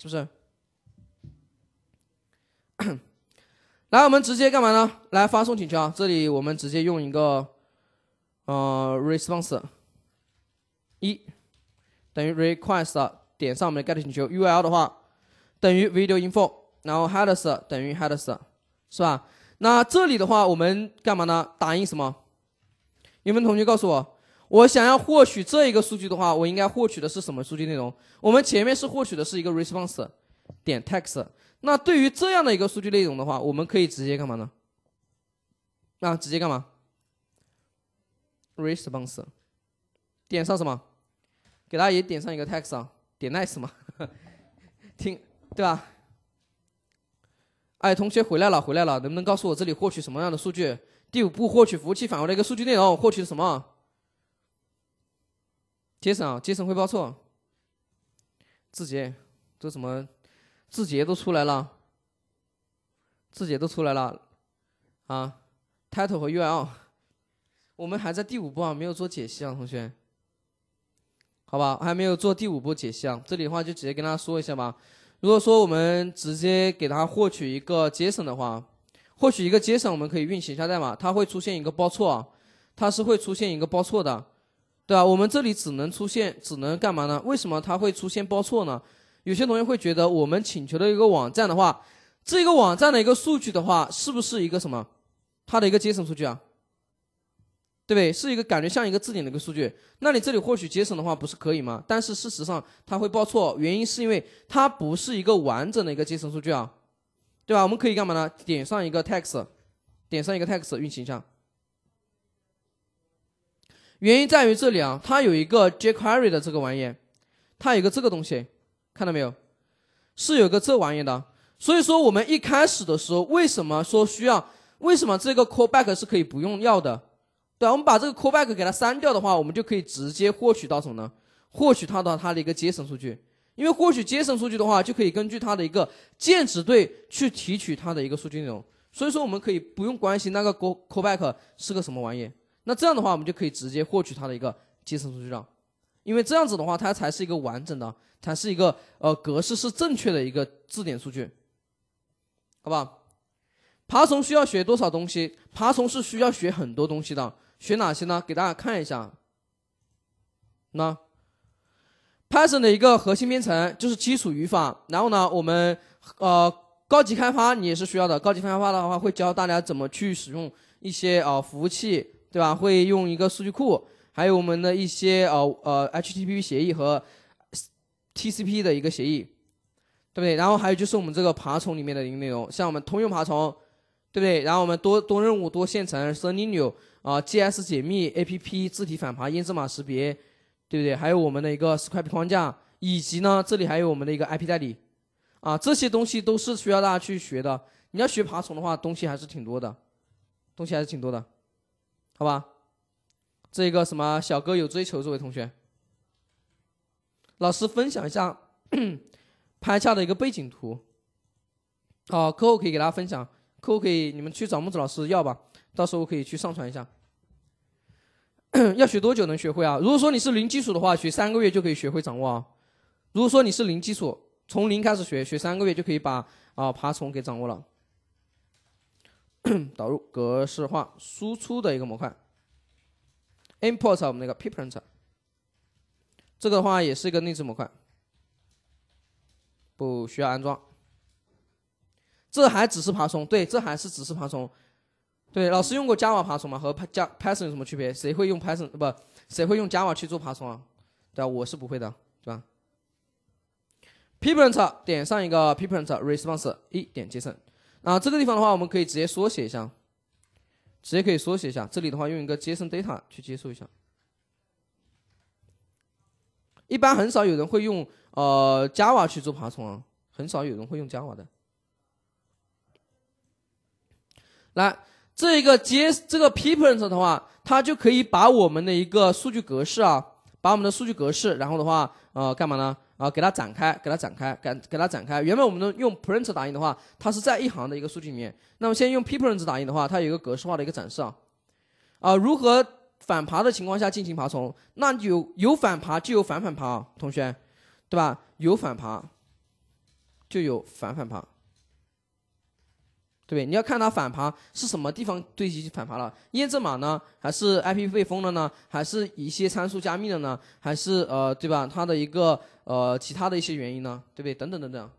是不是？来，我们直接干嘛呢？来发送请求啊！这里我们直接用一个。呃，response 一等于 request 点上我们的 GET 请求，URL 的话等于 video info，然后 headers 等于 headers 是吧？那这里的话我们干嘛呢？打印什么？有没有同学告诉我？我想要获取这一个数据的话，我应该获取的是什么数据内容？我们前面是获取的是一个 response 点 text。那对于这样的一个数据内容的话，我们可以直接干嘛呢？啊，直接干嘛？response，点上什么？给大家也点上一个 text 啊，点 nice 嘛，听对吧？哎，同学回来了，回来了，能不能告诉我这里获取什么样的数据？第五步获取服务器返回的一个数据内容，获取什么？Jason 啊，Jason 会报错。字节，这什么字节都出来了，字节都出来了啊，title 和 URL。我们还在第五步啊，没有做解析啊，同学，好吧，还没有做第五波解析啊。这里的话就直接跟大家说一下吧。如果说我们直接给他获取一个 JSON 的话，获取一个 JSON，我们可以运行一下代码，它会出现一个报错啊，它是会出现一个报错的，对吧？我们这里只能出现，只能干嘛呢？为什么它会出现报错呢？有些同学会觉得，我们请求的一个网站的话，这个网站的一个数据的话，是不是一个什么，它的一个 JSON 数据啊？对不对？是一个感觉像一个字典的一个数据。那你这里获取节省的话，不是可以吗？但是事实上它会报错，原因是因为它不是一个完整的一个节省数据啊，对吧？我们可以干嘛呢？点上一个 text，点上一个 text 运行一下。原因在于这里啊，它有一个 jQuery 的这个玩意，它有个这个东西，看到没有？是有个这玩意的。所以说我们一开始的时候，为什么说需要？为什么这个 callback 是可以不用要的？对啊，我们把这个 callback 给它删掉的话，我们就可以直接获取到什么呢？获取它的它的一个 JSON 数据，因为获取 JSON 数据的话，就可以根据它的一个键值对去提取它的一个数据内容。所以说，我们可以不用关心那个 callback 是个什么玩意。那这样的话，我们就可以直接获取它的一个 JSON 数据了，因为这样子的话，它才是一个完整的，才是一个呃格式是正确的一个字典数据，好吧？爬虫需要学多少东西？爬虫是需要学很多东西的。学哪些呢？给大家看一下。那 Python 的一个核心编程就是基础语法，然后呢，我们呃高级开发你也是需要的。高级开发的话，会教大家怎么去使用一些啊服务器，对吧？会用一个数据库，还有我们的一些呃呃 HTTP 协议和 TCP 的一个协议，对不对？然后还有就是我们这个爬虫里面的一个内容，像我们通用爬虫，对不对？然后我们多多任务、多线程、l n u x 啊，G S 解密 A P P 字体反爬验证码识别，对不对？还有我们的一个 Scrapy 框架，以及呢，这里还有我们的一个 I P 代理，啊，这些东西都是需要大家去学的。你要学爬虫的话，东西还是挺多的，东西还是挺多的，好吧？这一个什么小哥有追求，这位同学，老师分享一下拍下的一个背景图。好，课后可以给大家分享，课后可以你们去找木子老师要吧。到时候可以去上传一下。要学多久能学会啊？如果说你是零基础的话，学三个月就可以学会掌握啊。如果说你是零基础，从零开始学，学三个月就可以把啊爬虫给掌握了。导入格式化输出的一个模块，import 我们那个 print。这个的话也是一个内置模块，不需要安装。这还只是爬虫，对，这还是只是爬虫。对，老师用过 Java 爬虫吗？和 Py p t h o n 有什么区别？谁会用 Python？不，谁会用 Java 去做爬虫啊？对啊，我是不会的，对吧 p p e n t 点上一个 p p e n t response 一点 json，啊，这个地方的话，我们可以直接缩写一下，直接可以缩写一下。这里的话，用一个 json data 去接收一下。一般很少有人会用呃 Java 去做爬虫啊，很少有人会用 Java 的。来。这一个接这个 print 的话，它就可以把我们的一个数据格式啊，把我们的数据格式，然后的话，呃，干嘛呢？啊，给它展开，给它展开，给给它展开。原本我们用 print 打印的话，它是在一行的一个数据里面。那么现在用 print 打印的话，它有一个格式化的一个展示啊。啊，如何反爬的情况下进行爬虫？那有有反爬就有反反爬，同学，对吧？有反爬，就有反反爬。对，你要看它反爬是什么地方对其反爬了？验证码呢？还是 I P 被封了呢？还是一些参数加密了呢？还是呃，对吧？它的一个呃，其他的一些原因呢？对不对？等等等等，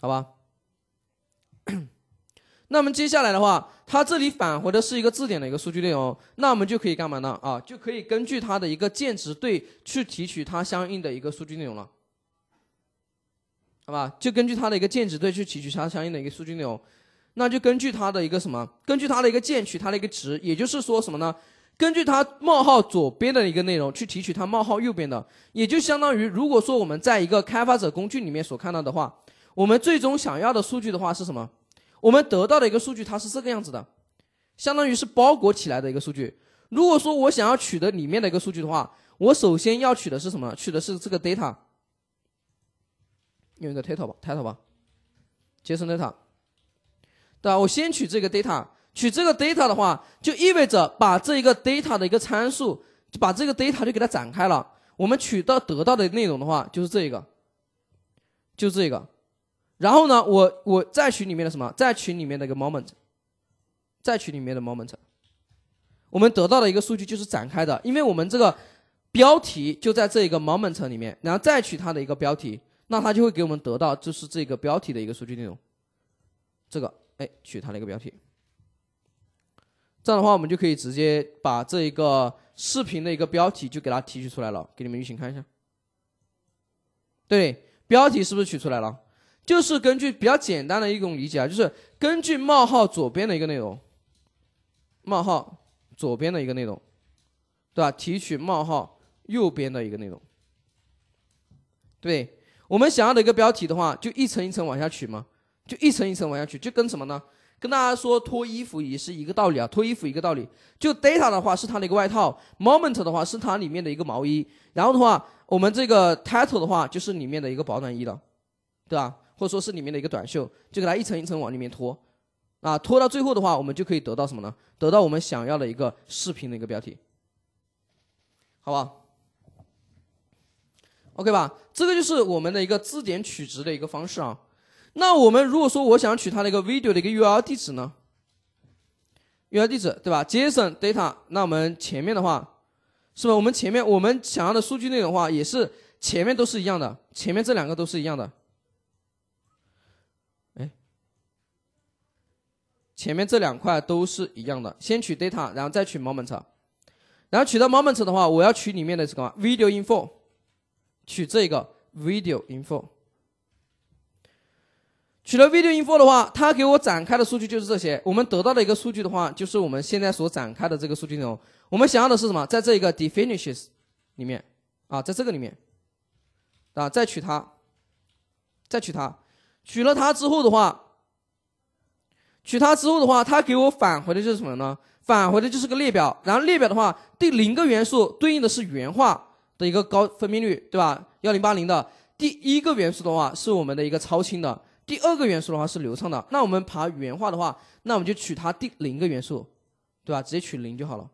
好吧。那么接下来的话，它这里返回的是一个字典的一个数据内容，那我们就可以干嘛呢？啊，就可以根据它的一个键值对去提取它相应的一个数据内容了，好吧？就根据它的一个键值对去提取它相应的一个数据内容。那就根据它的一个什么？根据它的一个键取它的一个值，也就是说什么呢？根据它冒号左边的一个内容去提取它冒号右边的，也就相当于如果说我们在一个开发者工具里面所看到的话，我们最终想要的数据的话是什么？我们得到的一个数据它是这个样子的，相当于是包裹起来的一个数据。如果说我想要取得里面的一个数据的话，我首先要取的是什么？取的是这个 data，用一个 title 吧，title 吧，接收 data。对吧？我先取这个 data，取这个 data 的话，就意味着把这一个 data 的一个参数，就把这个 data 就给它展开了。我们取到得到的内容的话，就是这一个，就这个。然后呢，我我再取里面的什么？再取里面的一个 moment，再取里面的 moment，我们得到的一个数据就是展开的，因为我们这个标题就在这一个 moment 里面，然后再取它的一个标题，那它就会给我们得到就是这个标题的一个数据内容，这个。哎，取它的一个标题。这样的话，我们就可以直接把这一个视频的一个标题就给它提取出来了。给你们运行看一下，对，标题是不是取出来了？就是根据比较简单的一种理解啊，就是根据冒号左边的一个内容，冒号左边的一个内容，对吧？提取冒号右边的一个内容。对我们想要的一个标题的话，就一层一层往下取嘛。就一层一层往下去，就跟什么呢？跟大家说脱衣服也是一个道理啊，脱衣服一个道理。就 data 的话是它的一个外套，moment 的话是它里面的一个毛衣，然后的话，我们这个 title 的话就是里面的一个保暖衣了，对吧？或者说是里面的一个短袖，就给它一层一层往里面脱，啊，脱到最后的话，我们就可以得到什么呢？得到我们想要的一个视频的一个标题，好吧 o k 吧？这个就是我们的一个字典取值的一个方式啊。那我们如果说我想取它的一个 video 的一个 URL 地址呢？URL 地址对吧？JSON data，那我们前面的话是吧？我们前面我们想要的数据内容的话，也是前面都是一样的，前面这两个都是一样的。哎，前面这两块都是一样的，先取 data，然后再取 moment，然后取到 moment 的话，我要取里面的这个 v i d e o info，取这个 video info。取了 video info 的话，它给我展开的数据就是这些。我们得到的一个数据的话，就是我们现在所展开的这个数据内容。我们想要的是什么？在这一个 definitions 里面，啊，在这个里面，啊，再取它，再取它，取了它之后的话，取它之后的话，它给我返回的就是什么呢？返回的就是个列表。然后列表的话，第零个元素对应的是原画的一个高分辨率，对吧？幺零八零的，第一个元素的话是我们的一个超清的。第二个元素的话是流畅的，那我们爬原画的话，那我们就取它第零个元素，对吧？直接取零就好了，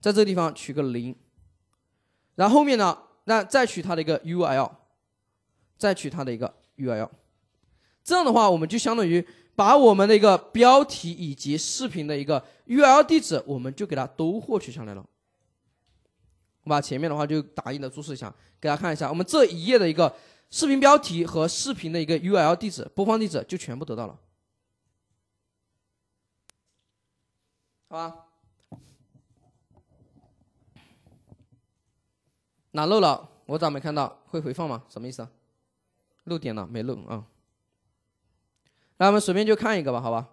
在这个地方取个零，然后后面呢，那再取它的一个 URL，再取它的一个 URL，这样的话，我们就相当于把我们的一个标题以及视频的一个 URL 地址，我们就给它都获取上来了，我把前面的话就打印的注释一下，给大家看一下，我们这一页的一个。视频标题和视频的一个 URL 地址、播放地址就全部得到了，好吧？哪漏了？我咋没看到？会回放吗？什么意思啊？漏点了没漏啊？那我们随便就看一个吧，好吧？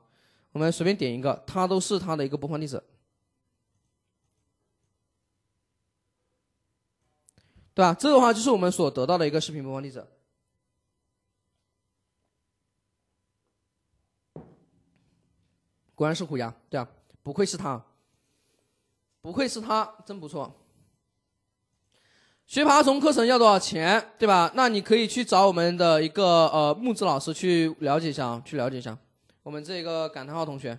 我们随便点一个，它都是它的一个播放地址。对吧？这个话就是我们所得到的一个视频播放地址。果然是虎牙，对啊，不愧是他，不愧是他，真不错。学爬虫课程要多少钱？对吧？那你可以去找我们的一个呃木子老师去了解一下啊，去了解一下。我们这个感叹号同学。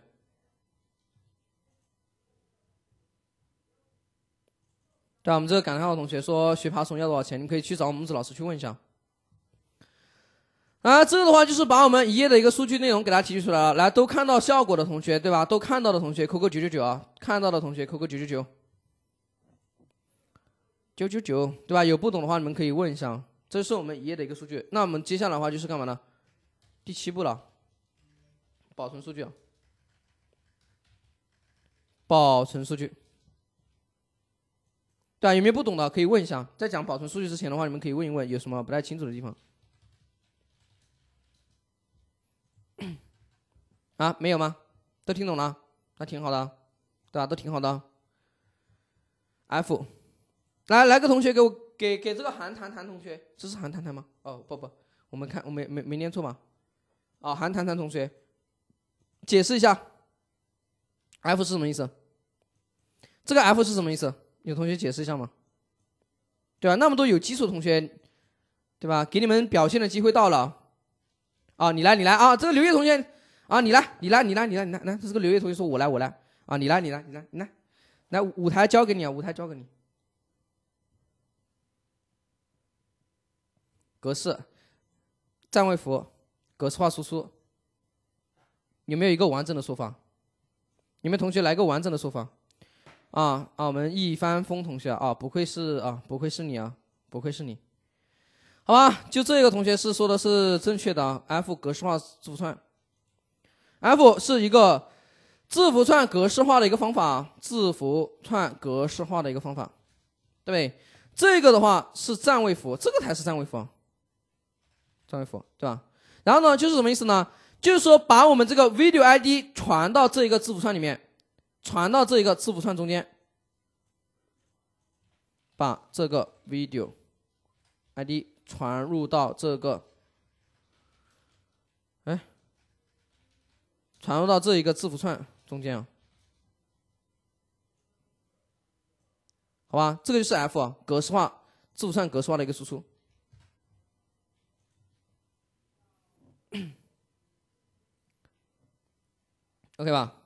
对，我们这个感叹号同学说学爬虫要多少钱？你可以去找我们子老师去问一下。啊，这个的话就是把我们一页的一个数据内容给大家提取出来了。来，都看到效果的同学，对吧？都看到的同学，扣个九九九啊！看到的同学，扣个九九九，九九九，对吧？有不懂的话，你们可以问一下。这是我们一页的一个数据。那我们接下来的话就是干嘛呢？第七步了，保存数据啊，保存数据。对啊，有没有不懂的可以问一下？在讲保存数据之前的话，你们可以问一问，有什么不太清楚的地方？啊，没有吗？都听懂了，那挺好的，对吧？都挺好的。F，来来个同学给我给给这个韩谭谭同学，这是韩谭谭吗？哦不不，我们看我没没没念错吧？啊，韩谭谭同学，解释一下，F 是什么意思？这个 F 是什么意思？有同学解释一下吗？对吧？那么多有基础同学，对吧？给你们表现的机会到了，啊，你来，你来啊！这个刘烨同学，啊，你来，你来，你来，你来，你来，来！这是个刘烨同学说：“我来，我来。”啊，你来，你来，你来，你来，来舞台交给你啊，舞台交给你。格式，站位符，格式化输出，有没有一个完整的说法？有没有同学来个完整的说法。啊啊，我们一帆风同学啊，不愧是啊，不愧是你啊，不愧是你，好吧？就这个同学是说的是正确的啊。f 格式化字符串，f 是一个字符串格式化的一个方法，字符串格式化的一个方法，对不对？这个的话是占位符，这个才是占位符，占位符对吧？然后呢，就是什么意思呢？就是说把我们这个 video id 传到这一个字符串里面。传到这一个字符串中间，把这个 video ID 传入到这个，哎，传入到这一个字符串中间啊，好吧，这个就是 F 格式化字符串格式化的一个输出，OK 吧。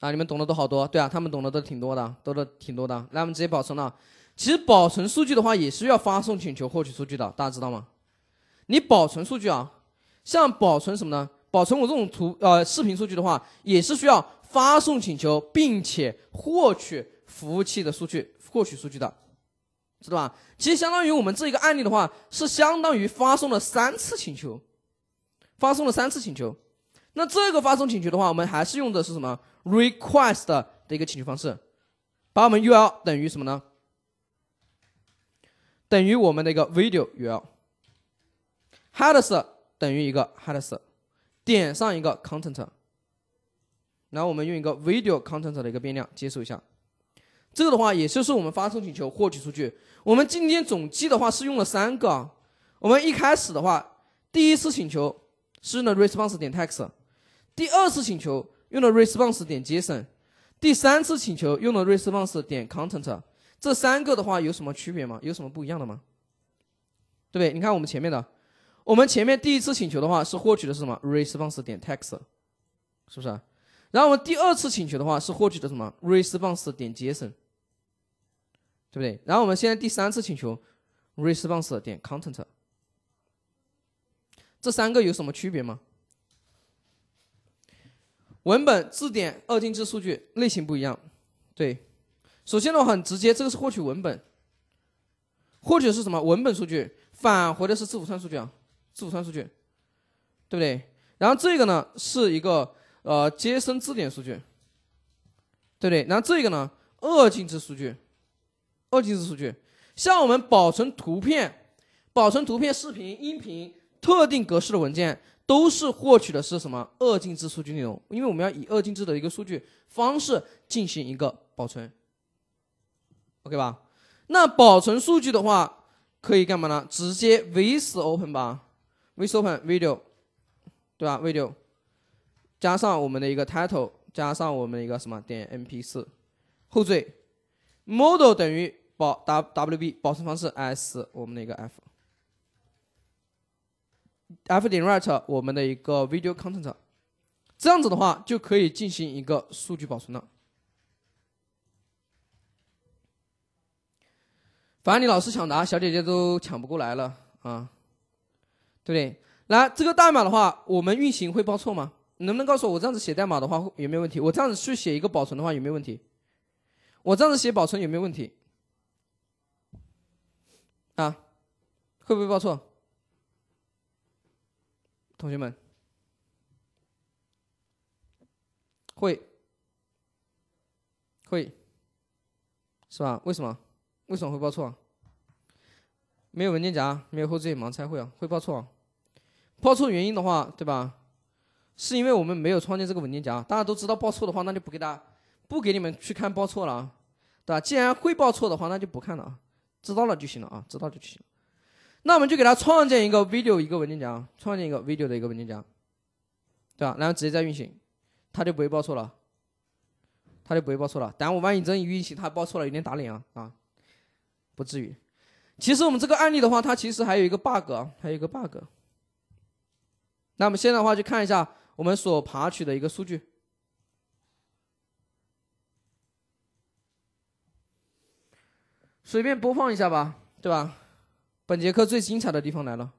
啊，你们懂的都好多，对啊，他们懂的都挺多的，都的挺多的。来，我们直接保存了。其实保存数据的话，也是要发送请求获取数据的，大家知道吗？你保存数据啊，像保存什么呢？保存我这种图呃视频数据的话，也是需要发送请求，并且获取服务器的数据，获取数据的，知道吧？其实相当于我们这一个案例的话，是相当于发送了三次请求，发送了三次请求。那这个发送请求的话，我们还是用的是什么？request 的一个请求方式，把我们 URL 等于什么呢？等于我们的一个 video URL。headers 等于一个 headers，点上一个 content，然后我们用一个 video content 的一个变量接收一下。这个的话，也就是我们发送请求获取数据。我们今天总计的话是用了三个。我们一开始的话，第一次请求是用 response 点 text，第二次请求。用的 response 点 JSON，第三次请求用的 response 点 content，这三个的话有什么区别吗？有什么不一样的吗？对不对？你看我们前面的，我们前面第一次请求的话是获取的是什么？response 点 text，是不是？然后我们第二次请求的话是获取的什么？response 点 JSON，对不对？然后我们现在第三次请求 response 点 content，这三个有什么区别吗？文本、字典、二进制数据类型不一样，对。首先的话很直接，这个是获取文本，获取是什么？文本数据，返回的是字符串数据啊，字符串数据，对不对？然后这个呢，是一个呃，接生字典数据，对不对？然后这个呢，二进制数据，二进制数据，像我们保存图片、保存图片、视频、音频、特定格式的文件。都是获取的是什么二进制数据内容？因为我们要以二进制的一个数据方式进行一个保存，OK 吧？那保存数据的话，可以干嘛呢？直接 vs open 吧 v s open video，对吧？video 加上我们的一个 title，加上我们的一个什么点 mp4 后缀，mode 等于保 W W B 保存方式 S 我们的一个 F。f.write 点我们的一个 video content，这样子的话就可以进行一个数据保存了。反正你老是抢答，小姐姐都抢不过来了啊，对不对？来，这个代码的话，我们运行会报错吗？能不能告诉我，我这样子写代码的话有没有问题？我这样子去写一个保存的话有没有问题？我这样子写保存有没有问题？啊，会不会报错？同学们，会，会，是吧？为什么？为什么会报错？没有文件夹，没有后缀，盲猜会啊，会报错啊。报错原因的话，对吧？是因为我们没有创建这个文件夹。大家都知道报错的话，那就不给大家，不给你们去看报错了，啊，对吧？既然会报错的话，那就不看了啊。知道了就行了啊，知道就行了。那我们就给它创建一个 video 一个文件夹，创建一个 video 的一个文件夹，对吧？然后直接再运行，它就不会报错了，它就不会报错了。但我万一真一运行它报错了，有点打脸啊啊，不至于。其实我们这个案例的话，它其实还有一个 bug，还有一个 bug。那我们现在的话就看一下我们所爬取的一个数据，随便播放一下吧，对吧？本节课最精彩的地方来了，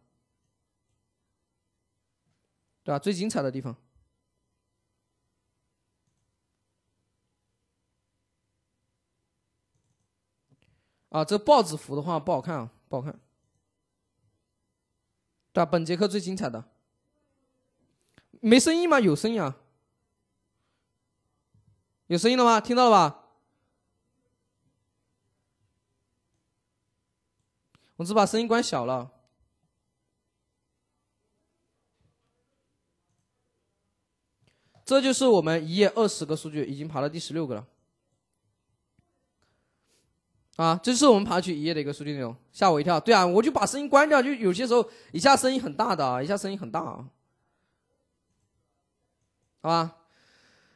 对吧？最精彩的地方。啊，这豹子服的话不好看啊，不好看。对吧？本节课最精彩的，没声音吗？有声音啊，有声音了吗？听到了吧？总之把声音关小了，这就是我们一页二十个数据，已经爬到第十六个了。啊，这是我们爬取一页的一个数据内容，吓我一跳。对啊，我就把声音关掉，就有些时候一下声音很大的，一下声音很大啊。好吧，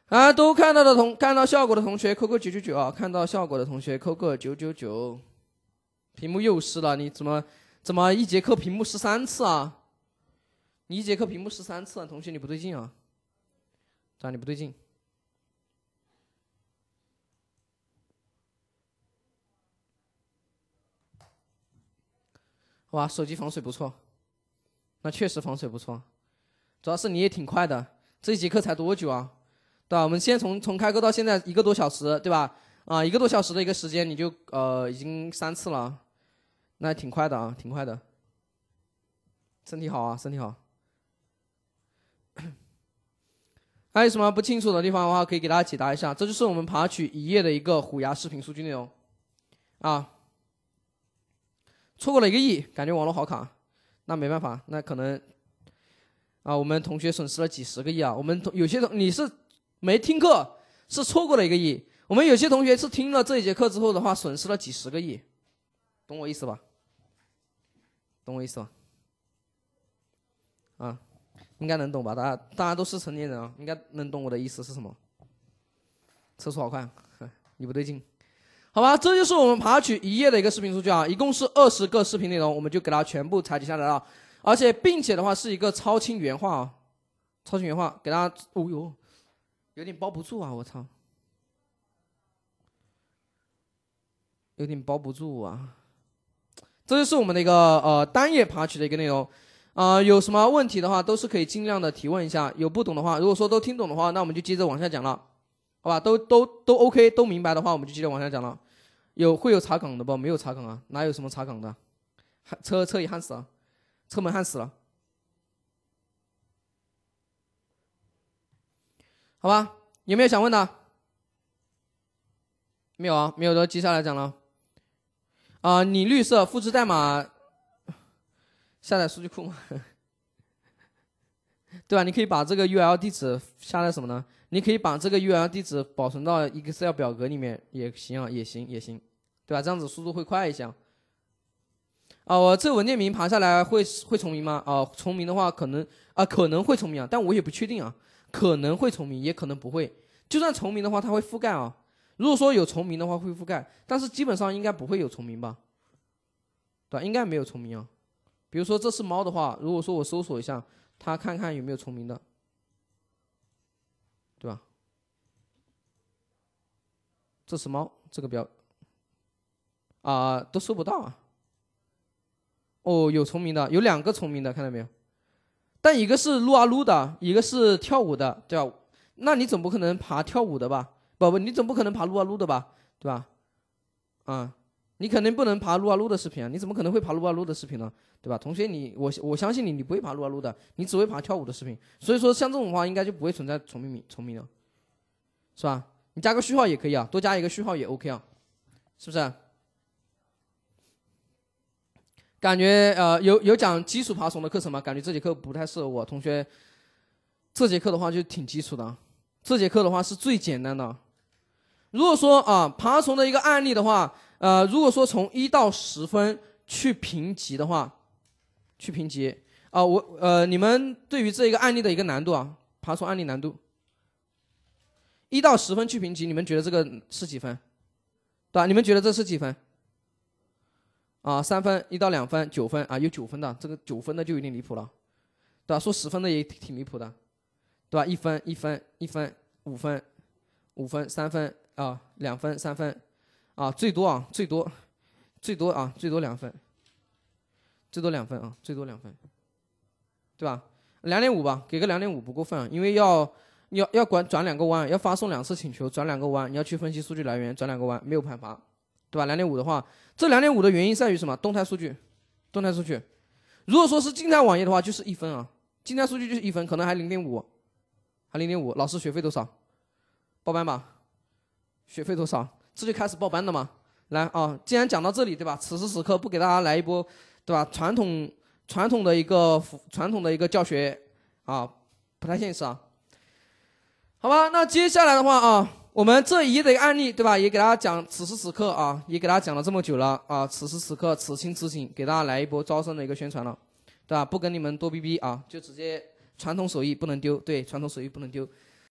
啊，都看到的同看到效果的同学扣个九九九啊，看到效果的同学扣个九九九。屏幕又湿了，你怎么怎么一节课屏幕湿三次啊？你一节课屏幕湿三次，啊，同学你不对劲啊！咋你不对劲。哇，手机防水不错，那确实防水不错，主要是你也挺快的。这一节课才多久啊？对吧？我们先从从开课到现在一个多小时，对吧？啊，一个多小时的一个时间你就呃已经三次了。那挺快的啊，挺快的，身体好啊，身体好。还有什么不清楚的地方的话，可以给大家解答一下。这就是我们爬取一页的一个虎牙视频数据内容，啊，错过了一个亿，感觉网络好卡，那没办法，那可能啊，我们同学损失了几十个亿啊。我们有些同你是没听课，是错过了一个亿；我们有些同学是听了这一节课之后的话，损失了几十个亿。懂我意思吧？懂我意思吧？啊，应该能懂吧？大家大家都是成年人啊，应该能懂我的意思是什么？车速好快，你不对劲，好吧？这就是我们爬取一页的一个视频数据啊，一共是二十个视频内容，我们就给它全部采集下来了，而且并且的话是一个超清原画啊，超清原画，给大家，哦呦，有点包不住啊，我操，有点包不住啊。这就是我们的一个呃单页爬取的一个内容，啊，有什么问题的话，都是可以尽量的提问一下。有不懂的话，如果说都听懂的话，那我们就接着往下讲了，好吧？都都都 OK，都明白的话，我们就接着往下讲了。有会有查岗的不？没有查岗啊，哪有什么查岗的？车车也焊死了，车门焊死了。好吧？有没有想问的？没有啊，没有的，接下来讲了。啊，你绿色复制代码，下载数据库吗？对吧？你可以把这个 U L 地址下载什么呢？你可以把这个 U L 地址保存到 Excel 表格里面也行啊，也行也行，对吧？这样子速度会快一些。啊，我这文件名爬下来会会重名吗？啊，重名的话可能啊可能会重名啊，但我也不确定啊，可能会重名，也可能不会。就算重名的话，它会覆盖啊。如果说有重名的话会覆盖，但是基本上应该不会有重名吧，对吧？应该没有重名啊。比如说这是猫的话，如果说我搜索一下，它看看有没有重名的，对吧？这是猫，这个标啊都搜不到啊。哦，有重名的，有两个重名的，看到没有？但一个是撸啊撸的，一个是跳舞的，对吧？那你总不可能爬跳舞的吧？你总不可能爬撸啊撸的吧，对吧？啊，你肯定不能爬撸啊撸的视频啊！你怎么可能会爬撸啊撸的视频呢？对吧？同学，你我我相信你，你不会爬撸啊撸的，你只会爬跳舞的视频。所以说，像这种话应该就不会存在重命名重名了，是吧？你加个序号也可以啊，多加一个序号也 OK 啊，是不是？感觉呃，有有讲基础爬虫的课程吗？感觉这节课不太适合我。同学，这节课的话就挺基础的，这节课的话是最简单的。如果说啊，爬虫的一个案例的话，呃，如果说从一到十分去评级的话，去评级啊，我呃，你们对于这一个案例的一个难度啊，爬虫案例难度，一到十分去评级，你们觉得这个是几分？对吧？你们觉得这是几分？啊，三分，一到两分，九分啊，有九分的，这个九分的就有点离谱了，对吧？说十分的也挺离谱的，对吧？一分，一分，一分，五分，五分，三分。啊，两分三分，啊，最多啊最多，最多啊最多两分，最多两分啊最多两分，对吧？两点五吧，给个两点五不过分，啊，因为要要要管转两个弯，要发送两次请求，转两个弯，你要去分析数据来源，转两个弯没有判罚，对吧？两点五的话，这两点五的原因在于什么？动态数据，动态数据。如果说是静态网页的话，就是一分啊，静态数据就是一分，可能还零点五，还零点五。老师学费多少？报班吧。学费多少？这就开始报班的嘛？来啊！既然讲到这里，对吧？此时此刻不给大家来一波，对吧？传统传统的一个传统的一个教学啊，不太现实啊。好吧，那接下来的话啊，我们这一的案例，对吧？也给大家讲，此时此刻啊，也给大家讲了这么久了啊，此时此刻此情此景，给大家来一波招生的一个宣传了，对吧？不跟你们多逼逼啊，就直接传统手艺不能丢，对，传统手艺不能丢。